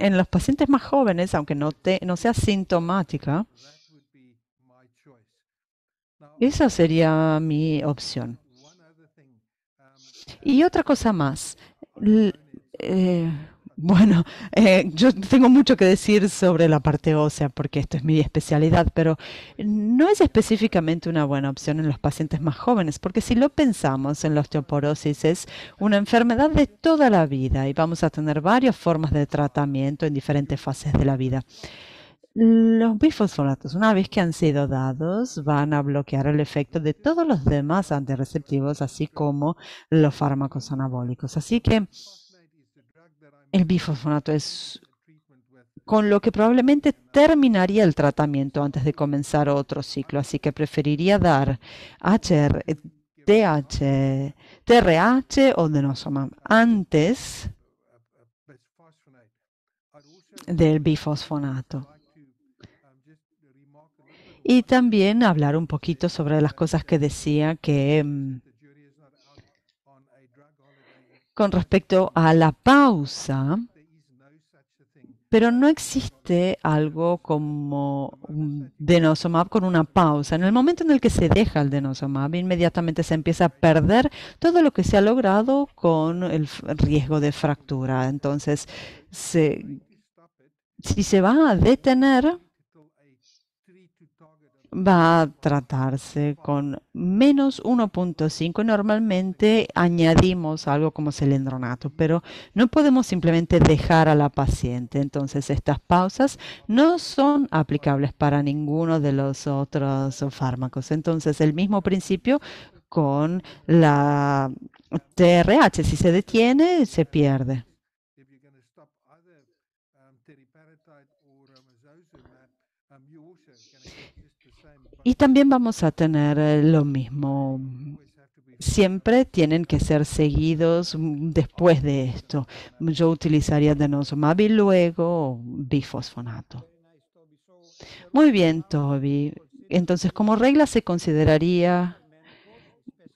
en los pacientes más jóvenes, aunque no, te, no sea sintomática, esa sería mi opción. Y otra cosa más. Eh, bueno, eh, yo tengo mucho que decir sobre la parte ósea porque esto es mi especialidad, pero no es específicamente una buena opción en los pacientes más jóvenes, porque si lo pensamos en la osteoporosis es una enfermedad de toda la vida y vamos a tener varias formas de tratamiento en diferentes fases de la vida. Los bifosfonatos, una vez que han sido dados, van a bloquear el efecto de todos los demás antirreceptivos, así como los fármacos anabólicos. Así que el bifosfonato es con lo que probablemente terminaría el tratamiento antes de comenzar otro ciclo. Así que preferiría dar HR, TRH eh, o denosumab antes del bifosfonato. Y también hablar un poquito sobre las cosas que decía que mm, con respecto a la pausa, pero no existe algo como un denosomab con una pausa. En el momento en el que se deja el denosomab, inmediatamente se empieza a perder todo lo que se ha logrado con el riesgo de fractura. Entonces, si se va a detener, va a tratarse con menos 1.5. Normalmente añadimos algo como celendronato, pero no podemos simplemente dejar a la paciente. Entonces estas pausas no son aplicables para ninguno de los otros fármacos. Entonces el mismo principio con la TRH, si se detiene, se pierde. Y también vamos a tener eh, lo mismo. Siempre tienen que ser seguidos mm, después de esto. Yo utilizaría denosumab y luego bifosfonato. Muy bien, Toby. Entonces, como regla se consideraría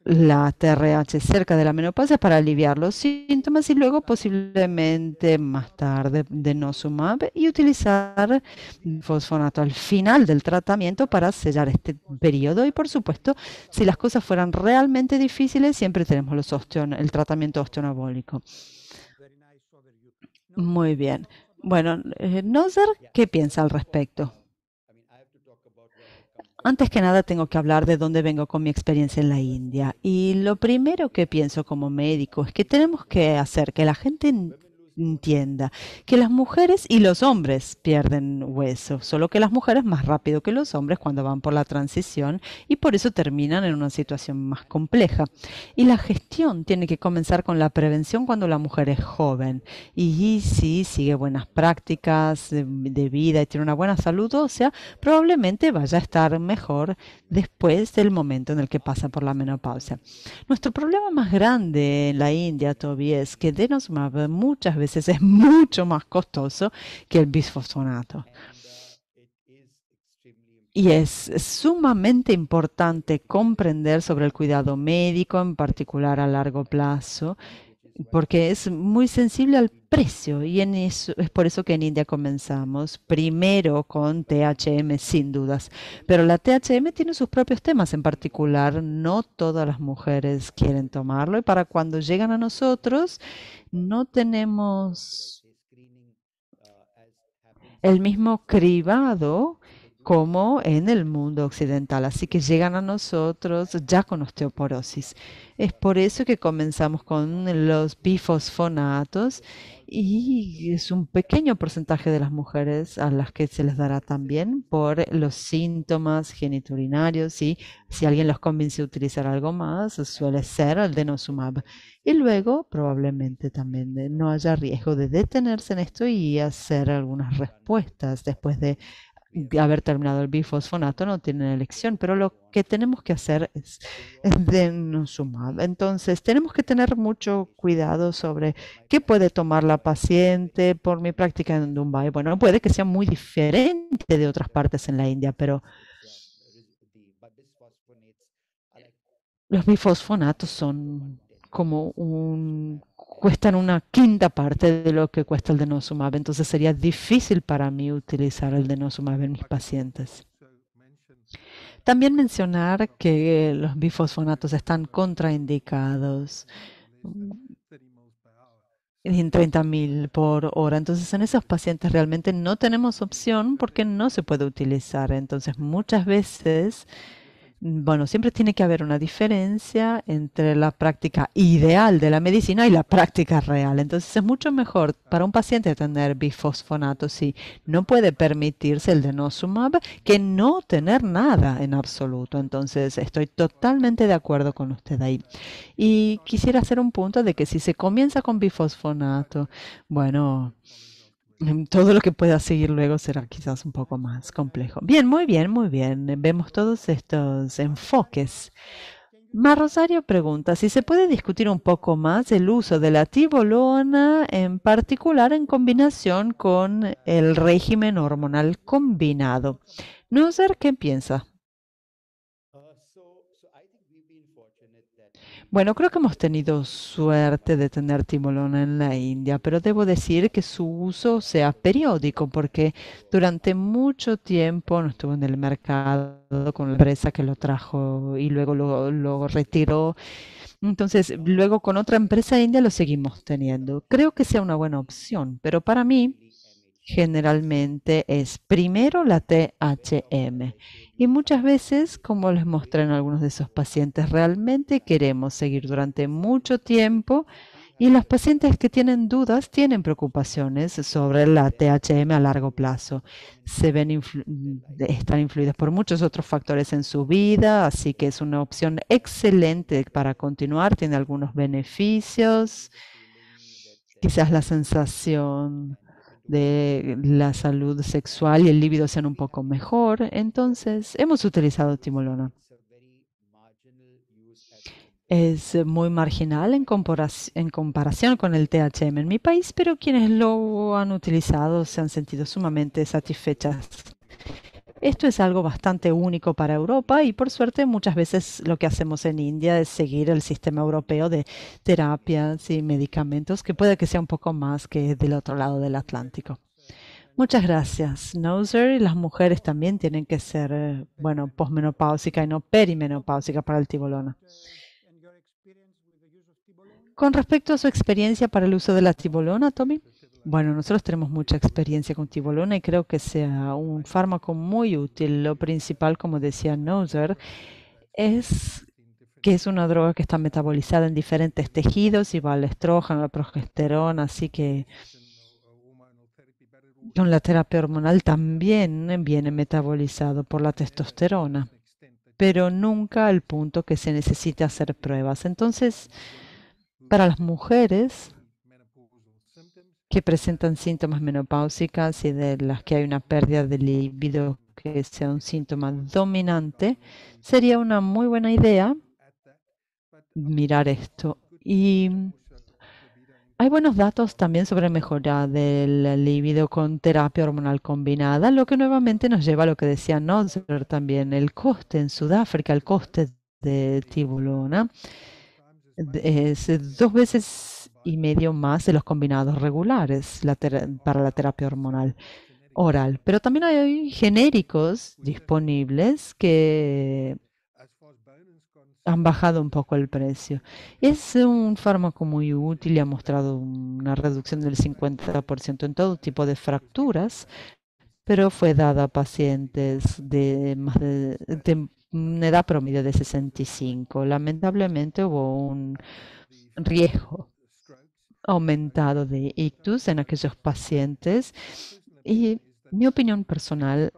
la TRH cerca de la menopausia para aliviar los síntomas y luego posiblemente más tarde de sumar y utilizar fosfonato al final del tratamiento para sellar este periodo y por supuesto si las cosas fueran realmente difíciles siempre tenemos los el tratamiento osteonabólico. Muy bien. Bueno, eh, Noser ¿qué piensa al respecto? Antes que nada tengo que hablar de dónde vengo con mi experiencia en la India. Y lo primero que pienso como médico es que tenemos que hacer que la gente entienda que las mujeres y los hombres pierden hueso, solo que las mujeres más rápido que los hombres cuando van por la transición y por eso terminan en una situación más compleja. Y la gestión tiene que comenzar con la prevención cuando la mujer es joven y, si sigue buenas prácticas de, vida y tiene una buena salud ósea, probablemente vaya a estar mejor después del momento en el que pasa por la menopausia. Nuestro problema más grande en la India, Toby, es que denos muchas veces es mucho más costoso que el bisfosfonato. Y es sumamente importante comprender sobre el cuidado médico, en particular a largo plazo, porque es muy sensible al precio y en eso, es por eso que en India comenzamos primero con THM sin dudas. Pero la THM tiene sus propios temas en particular, no todas las mujeres quieren tomarlo y para cuando llegan a nosotros no tenemos uh, el mismo cribado como en el mundo occidental. Así que llegan a nosotros ya con osteoporosis. Es por eso que comenzamos con los bifosfonatos y es un pequeño porcentaje de las mujeres a las que se les dará también por los síntomas geniturinarios y si alguien los convence a utilizar algo más suele ser el denosumab. Y luego probablemente también no haya riesgo de detenerse en esto y hacer algunas respuestas después de haber terminado el bifosfonato no tiene elección, pero lo que tenemos que hacer es denosumab. Entonces, tenemos que tener mucho cuidado sobre qué puede tomar la paciente por mi práctica en Dumbai. Bueno, puede que sea muy diferente de otras partes en la India, pero los bifosfonatos son como un cuestan una quinta parte de lo que cuesta el denosumab. Entonces sería difícil para mí utilizar el denosumab en mis pacientes. También mencionar que los bifosfonatos están contraindicados en 30.000 por hora. Entonces, en esos pacientes realmente no tenemos opción porque no se puede utilizar. Entonces, muchas veces bueno, siempre tiene que haber una diferencia entre la práctica ideal de la medicina y la práctica real. Entonces es mucho mejor para un paciente tener bifosfonato si no puede permitirse el denosumab que no tener nada en absoluto. Entonces estoy totalmente de acuerdo con usted ahí. Y quisiera hacer un punto de que si se comienza con bifosfonato, bueno... todo lo que pueda seguir luego será quizás un poco más complejo. Bien, muy bien, muy bien. Vemos todos estos enfoques. Mar Rosario pregunta si se puede discutir un poco más el uso de la tibolona, en particular en combinación con el régimen hormonal combinado. No sé ¿qué piensa Bueno, creo que hemos tenido suerte de tener Timolón en la India, pero debo decir que su uso sea periódico porque durante mucho tiempo no estuvo en el mercado con la empresa que lo trajo y luego lo, lo retiró. Entonces, luego con otra empresa india lo seguimos teniendo. Creo que sea una buena opción, pero para mí generalmente es primero la THM. Y muchas veces, como les mostré en algunos de esos pacientes, realmente queremos seguir durante mucho tiempo y los pacientes que tienen dudas tienen preocupaciones sobre la THM a largo plazo. Se ven están influidos por muchos otros factores en su vida, así que es una opción excelente para continuar, tiene algunos beneficios. Quizás la sensación de la salud sexual y el líbido sean un poco mejor. Entonces, hemos utilizado timolona. Es muy marginal en en comparación con el THM en mi país, pero quienes lo han utilizado se han sentido sumamente satisfechas esto es algo bastante único para Europa y por suerte muchas veces lo que hacemos en India es seguir el sistema europeo de terapias y medicamentos, que puede que sea un poco más que del otro lado del Atlántico. Muchas gracias, No, Y las mujeres también tienen que ser, eh, bueno, posmenopáusica y no perimenopáusica para el tibolona. Con respecto a su experiencia para el uso de la tibolona, Tommy. Bueno, nosotros tenemos mucha experiencia con tibolona y creo que sea un fármaco muy útil. Lo principal, como decía Nozer, es que es una droga que está metabolizada en diferentes tejidos y va al estrógeno, a la progesterona, así que con la terapia hormonal también viene metabolizado por la testosterona, pero nunca al punto que se necesite hacer pruebas. Entonces, para las mujeres, que presentan síntomas menopáusicas y de las que hay una pérdida de libido que sea un síntoma dominante, sería una muy buena idea mirar esto. Y hay buenos datos también sobre mejora del libido con terapia hormonal combinada, lo que nuevamente nos lleva a lo que decía Nodzer también, el coste en Sudáfrica, el coste de tibulona es dos veces y medio más de los combinados regulares para la terapia hormonal oral. Pero también hay genéricos disponibles que han bajado un poco el precio. Es un fármaco muy útil y ha mostrado una reducción del 50% en todo tipo de fracturas, pero fue dada a pacientes de más de, de una edad promedio de 65. Lamentablemente hubo un riesgo aumentado de ictus en aquellos pacientes y mi opinión personal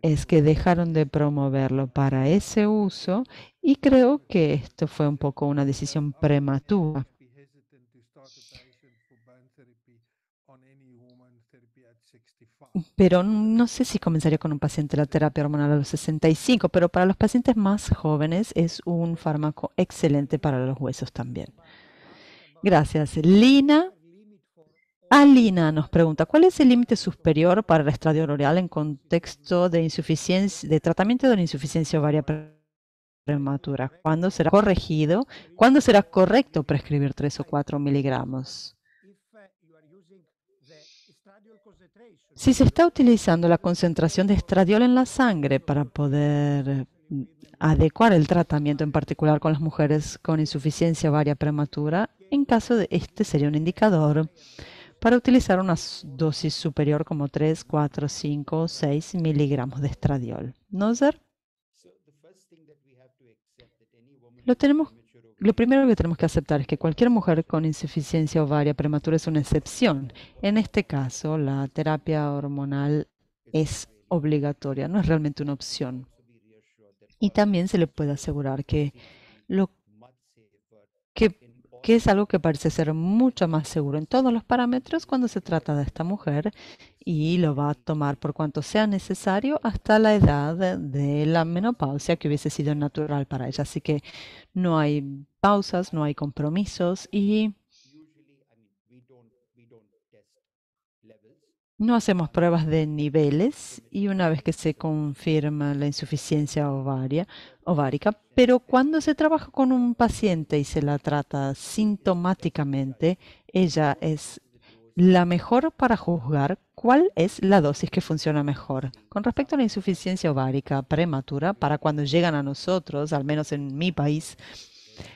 es que dejaron de promoverlo para ese uso y creo que esto fue un poco una decisión prematura. Pero no sé si comenzaría con un paciente la terapia hormonal a los 65, pero para los pacientes más jóvenes es un fármaco excelente para los huesos también. Gracias. Lina. Alina nos pregunta, ¿cuál es el límite superior para el estradiol oral en contexto de tratamiento de la insuficiencia ovaria prematura? ¿Cuándo será corregido? ¿Cuándo será correcto prescribir 3 o 4 miligramos? Si se está utilizando la concentración de estradiol en la sangre para poder mm, adecuar el tratamiento, en particular con las mujeres con insuficiencia ovaria prematura, en caso de este sería un indicador para utilizar una dosis superior como 3, 4, 5 6 miligramos de estradiol. ¿No, Zer? Lo, lo primero que tenemos que aceptar es que cualquier mujer con insuficiencia ovaria prematura es una excepción. En este caso, la terapia hormonal es obligatoria, no es realmente una opción. Y también se le puede asegurar que lo que que es algo que parece ser mucho más seguro en todos los parámetros cuando se trata de esta mujer y lo va a tomar por cuanto sea necesario hasta la edad de la menopausia que hubiese sido natural para ella. Así que no hay pausas, no hay compromisos y No hacemos pruebas de niveles y una vez que se confirma la insuficiencia ovaria, ovárica, pero cuando se trabaja con un paciente y se la trata sintomáticamente, ella es la mejor para juzgar cuál es la dosis que funciona mejor. Con respecto a la insuficiencia ovárica prematura, para cuando llegan a nosotros, al menos en mi país,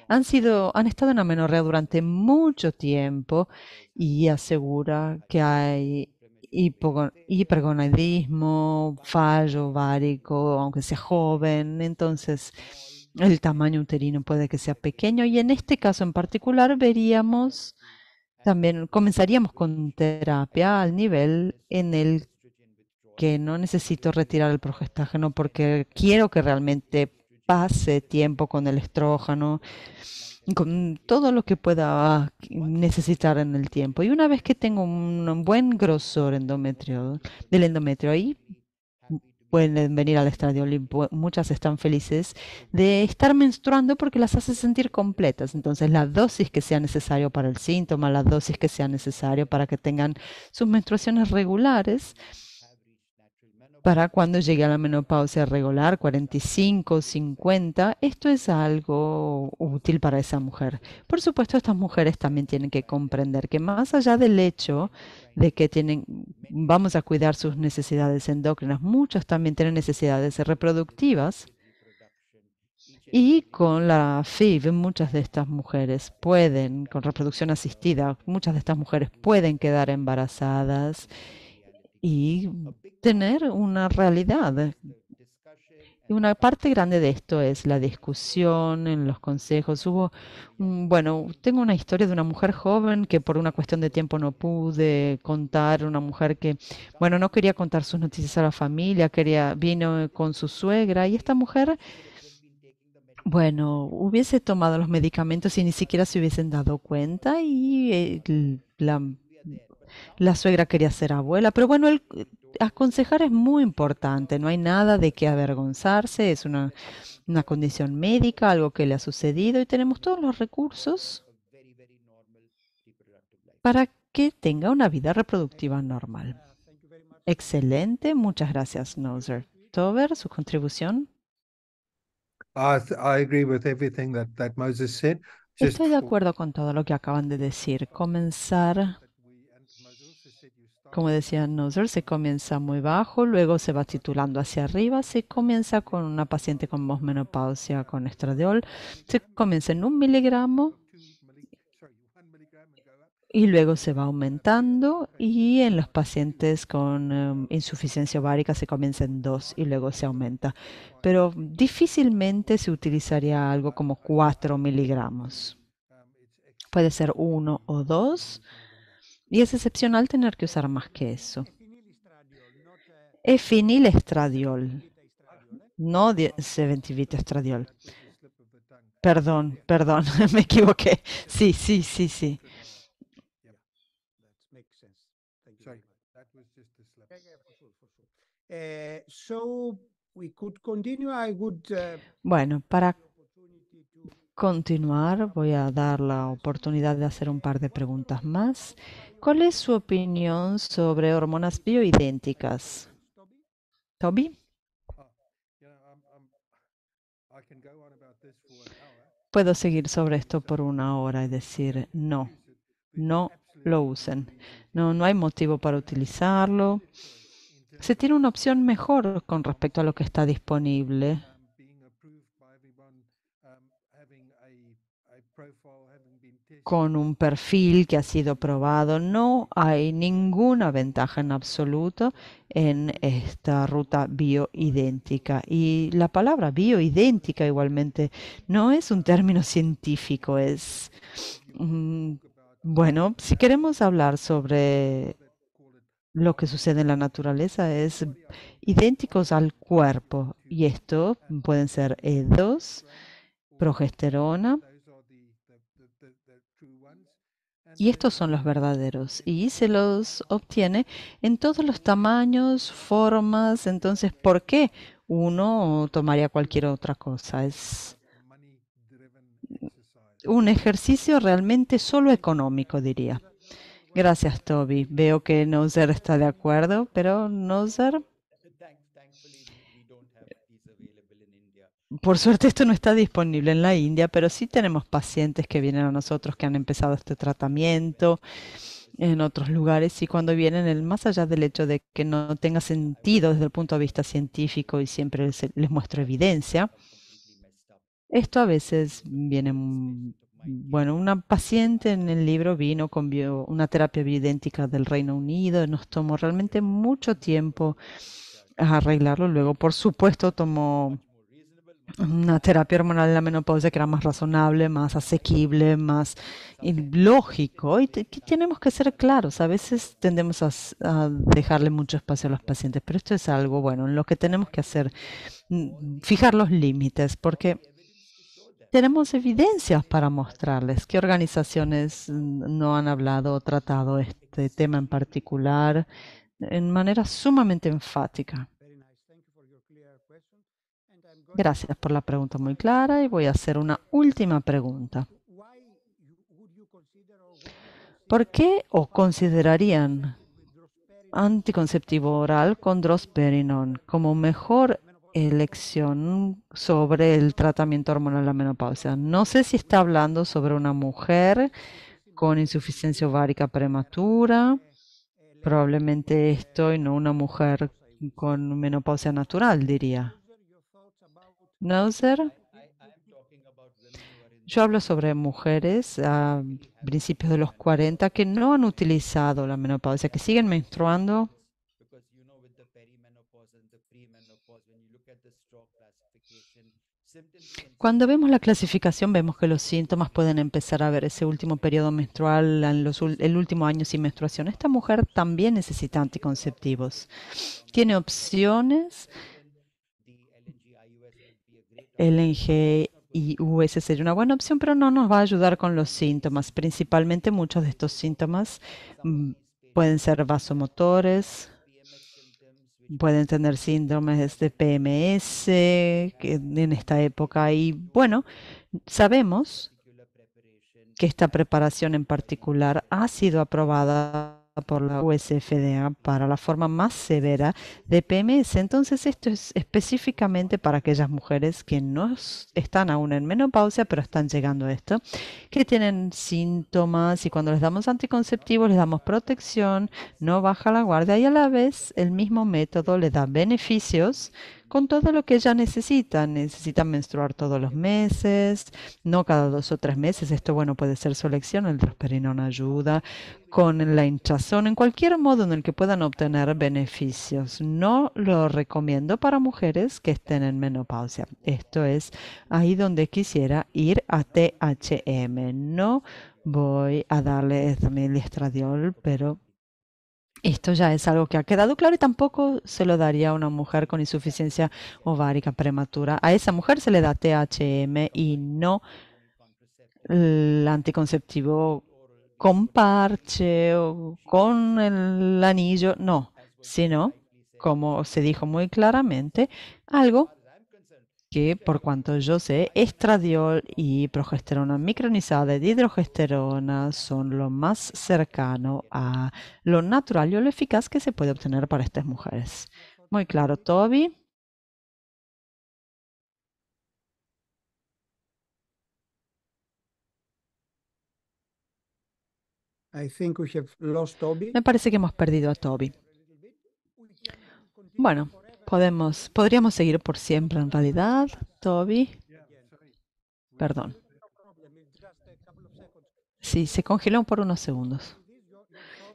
han sido, han estado en amenorrea durante mucho tiempo y asegura que hay hipergonadismo, fallo ovárico, aunque sea joven. Entonces, el tamaño uterino puede que sea pequeño. Y en este caso en particular veríamos también, comenzaríamos con terapia al nivel en el que no necesito retirar el progestágeno porque quiero que realmente pase tiempo con el estrógeno con todo lo que pueda necesitar en el tiempo. Y una vez que tengo un buen grosor endometrio, del endometrio ahí, pueden venir al estadio Muchas están felices de estar menstruando porque las hace sentir completas. Entonces, la dosis que sea necesario para el síntoma, la dosis que sea necesario para que tengan sus menstruaciones regulares, para cuando llegue a la menopausia regular, 45, 50, esto es algo útil para esa mujer. Por supuesto, estas mujeres también tienen que comprender que más allá del hecho de que tienen, vamos a cuidar sus necesidades endócrinas, muchas también tienen necesidades reproductivas. Y con la FIV, muchas de estas mujeres pueden, con reproducción asistida, muchas de estas mujeres pueden quedar embarazadas y tener una realidad. Y una parte grande de esto es la discusión en los consejos. Hubo, bueno, tengo una historia de una mujer joven que por una cuestión de tiempo no pude contar, una mujer que, bueno, no quería contar sus noticias a la familia, quería, vino con su suegra y esta mujer bueno, hubiese tomado los medicamentos y ni siquiera se hubiesen dado cuenta y eh, la la suegra quería ser abuela, pero bueno, aconsejar es muy importante, no hay nada de que avergonzarse, es una, una condición médica, algo que le ha sucedido y tenemos todos los recursos para que tenga una vida reproductiva normal. Excelente, muchas gracias, Nozer. Tover, su contribución. Estoy de acuerdo con todo lo que acaban de decir. Comenzar como decía Noser, se comienza muy bajo, luego se va titulando hacia arriba, se comienza con una paciente con menopausia con estradiol, se comienza en un miligramo y luego se va aumentando y en los pacientes con em, insuficiencia ovárica se comienza en dos y luego se aumenta. Pero difícilmente se utilizaría algo como cuatro miligramos. Puede ser uno o dos. Y es excepcional tener que usar más que eso. Efinil estradiol, no seventivita estradiol. Perdón, perdón, me equivoqué. Sí, sí, sí, sí. Uh, bueno, para continuar voy a dar la oportunidad de hacer un par de preguntas más ¿Cuál es su opinión sobre hormonas bioidénticas? Toby. Puedo seguir sobre esto por una hora y decir no, no lo usen. No, no hay motivo para utilizarlo. Se tiene una opción mejor con respecto a lo que está disponible. con un perfil que ha sido probado. No hay ninguna ventaja en absoluto en esta ruta bioidéntica. Y la palabra bioidéntica igualmente no es un término científico, es... Mm, bueno, si queremos hablar sobre lo que sucede en la naturaleza es idénticos al cuerpo y esto pueden ser E2, progesterona, y estos son los verdaderos y se los obtiene en todos los tamaños, formas, entonces ¿por qué uno tomaría cualquier otra cosa? Es un ejercicio realmente solo económico, diría. Gracias, Toby. Veo que Nozer está de acuerdo, pero Nozer Por suerte esto no está disponible en la India, pero sí tenemos pacientes que vienen a nosotros que han empezado este tratamiento en otros lugares y cuando vienen, el, más allá del hecho de que no tenga sentido desde el punto de vista científico y siempre les, muestro evidencia, esto a veces viene, mm, bueno, una paciente en el libro vino con una terapia bioidéntica del Reino Unido, nos tomó realmente mucho tiempo arreglarlo, luego por supuesto tomó una terapia hormonal en la menopausia que era más razonable, más asequible, más lógico. Y tenemos que ser claros, a veces tendemos a, a, dejarle mucho espacio a los pacientes, pero esto es algo, bueno, en lo que tenemos que hacer, mm, fijar los límites, porque tenemos evidencias para mostrarles qué organizaciones mm, no han hablado o tratado este tema en particular en manera sumamente enfática. Gracias por la pregunta muy clara y voy a hacer una última pregunta. ¿Por qué o considerarían anticonceptivo oral con Drosperinon como mejor elección sobre el tratamiento hormonal de la menopausia? No sé si está hablando sobre una mujer con insuficiencia ovárica prematura, probablemente esto y no una mujer con menopausia natural, diría sir? Yo hablo sobre mujeres a principios de los 40 que no han utilizado la menopausia, que siguen menstruando. Cuando vemos la clasificación, vemos que los síntomas pueden empezar a ver ese último periodo menstrual, en el último año sin menstruación. Esta mujer también necesita anticonceptivos. Tiene opciones LNG y US sería una buena opción, pero no nos va a ayudar con los síntomas. Principalmente muchos de estos síntomas mm, pueden ser vasomotores, pueden tener síndromes de PMS en esta época. Y bueno, sabemos que esta preparación en particular ha sido aprobada por la USFDA para la forma más severa de PMS. Entonces esto es específicamente para aquellas mujeres que no están aún en menopausia, pero están llegando a esto, que tienen síntomas y cuando les damos anticonceptivos, les damos protección, no baja la guardia y a la vez el mismo método le da beneficios con todo lo que ella necesita. Necesita menstruar todos los meses, no cada dos o tres meses. Esto, bueno, puede ser su elección. El trasperinón ayuda con la hinchazón, en cualquier modo en el que puedan obtener beneficios. No lo recomiendo para mujeres que estén en menopausia. Esto es ahí donde quisiera ir a THM. No voy a darle estradiol, pero esto ya es algo que ha quedado claro y tampoco se lo daría a una mujer con insuficiencia ovárica prematura. A esa mujer se le da THM y no el anticonceptivo con parche o con el anillo, no, sino, como se dijo muy claramente, algo que, por cuanto yo sé, estradiol y progesterona micronizada de hidrogesterona son lo más cercano a lo natural y lo eficaz que se puede obtener para estas mujeres. Muy claro, Toby. Toby. Me parece que hemos perdido a Toby. Bueno, Podemos, podríamos seguir por siempre en realidad, Toby. Perdón. Sí, se congeló por unos segundos.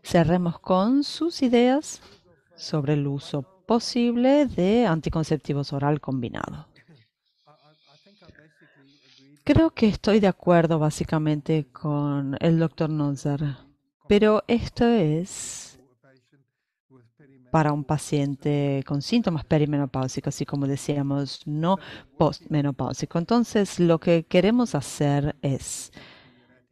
Cerremos con sus ideas sobre el uso posible de anticonceptivos oral combinado. Creo que estoy de acuerdo básicamente con el doctor Nozer, pero esto es para un paciente con síntomas perimenopáusicos y como decíamos, no postmenopáusicos. Entonces, lo que queremos hacer es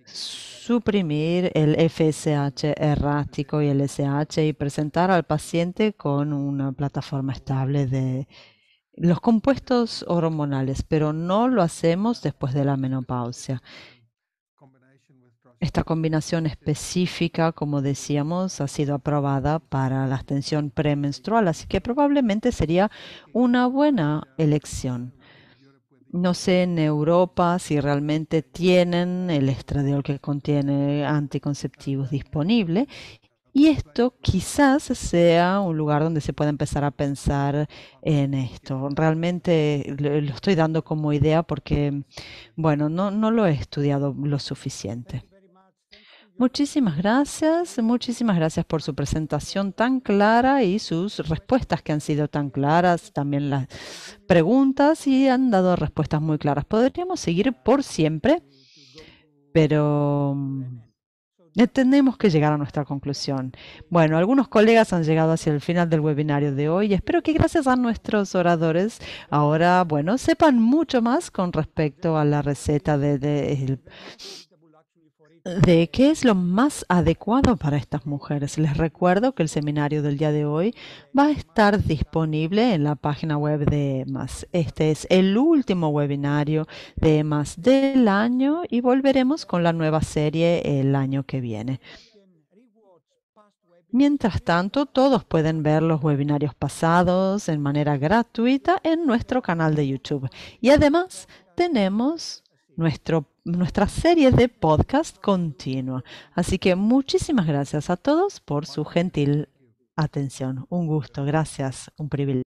suprimir el FSH errático y el SH y presentar al paciente con una plataforma estable de los compuestos hormonales, pero no lo hacemos después de la menopausia. Esta combinación específica, como decíamos, ha sido aprobada para la abstención premenstrual, así que probablemente sería una buena elección. No sé en Europa si realmente tienen el estradiol que contiene anticonceptivos disponible. Y esto quizás sea un lugar donde se pueda empezar a pensar en esto. Realmente lo estoy dando como idea porque, bueno, no, no lo he estudiado lo suficiente. Muchísimas gracias, muchísimas gracias por su presentación tan clara y sus respuestas que han sido tan claras, también las preguntas y han dado respuestas muy claras. Podríamos seguir por siempre, pero mm, eh, tenemos que llegar a nuestra conclusión. Bueno, algunos colegas han llegado hacia el final del webinario de hoy. Espero que gracias a nuestros oradores ahora, bueno, sepan mucho más con respecto a la receta de, de qué es lo más adecuado para estas mujeres. Les recuerdo que el seminario del día de hoy va a estar disponible en la página web de EMAS. Este es el último webinario de EMAS del año y volveremos con la nueva serie el año que viene. Mientras tanto, todos pueden ver los webinarios pasados en manera gratuita en nuestro canal de YouTube. Y además tenemos nuestro nuestra serie de podcast continua. Así que muchísimas gracias a todos por su gentil atención. Un gusto, gracias, un privilegio.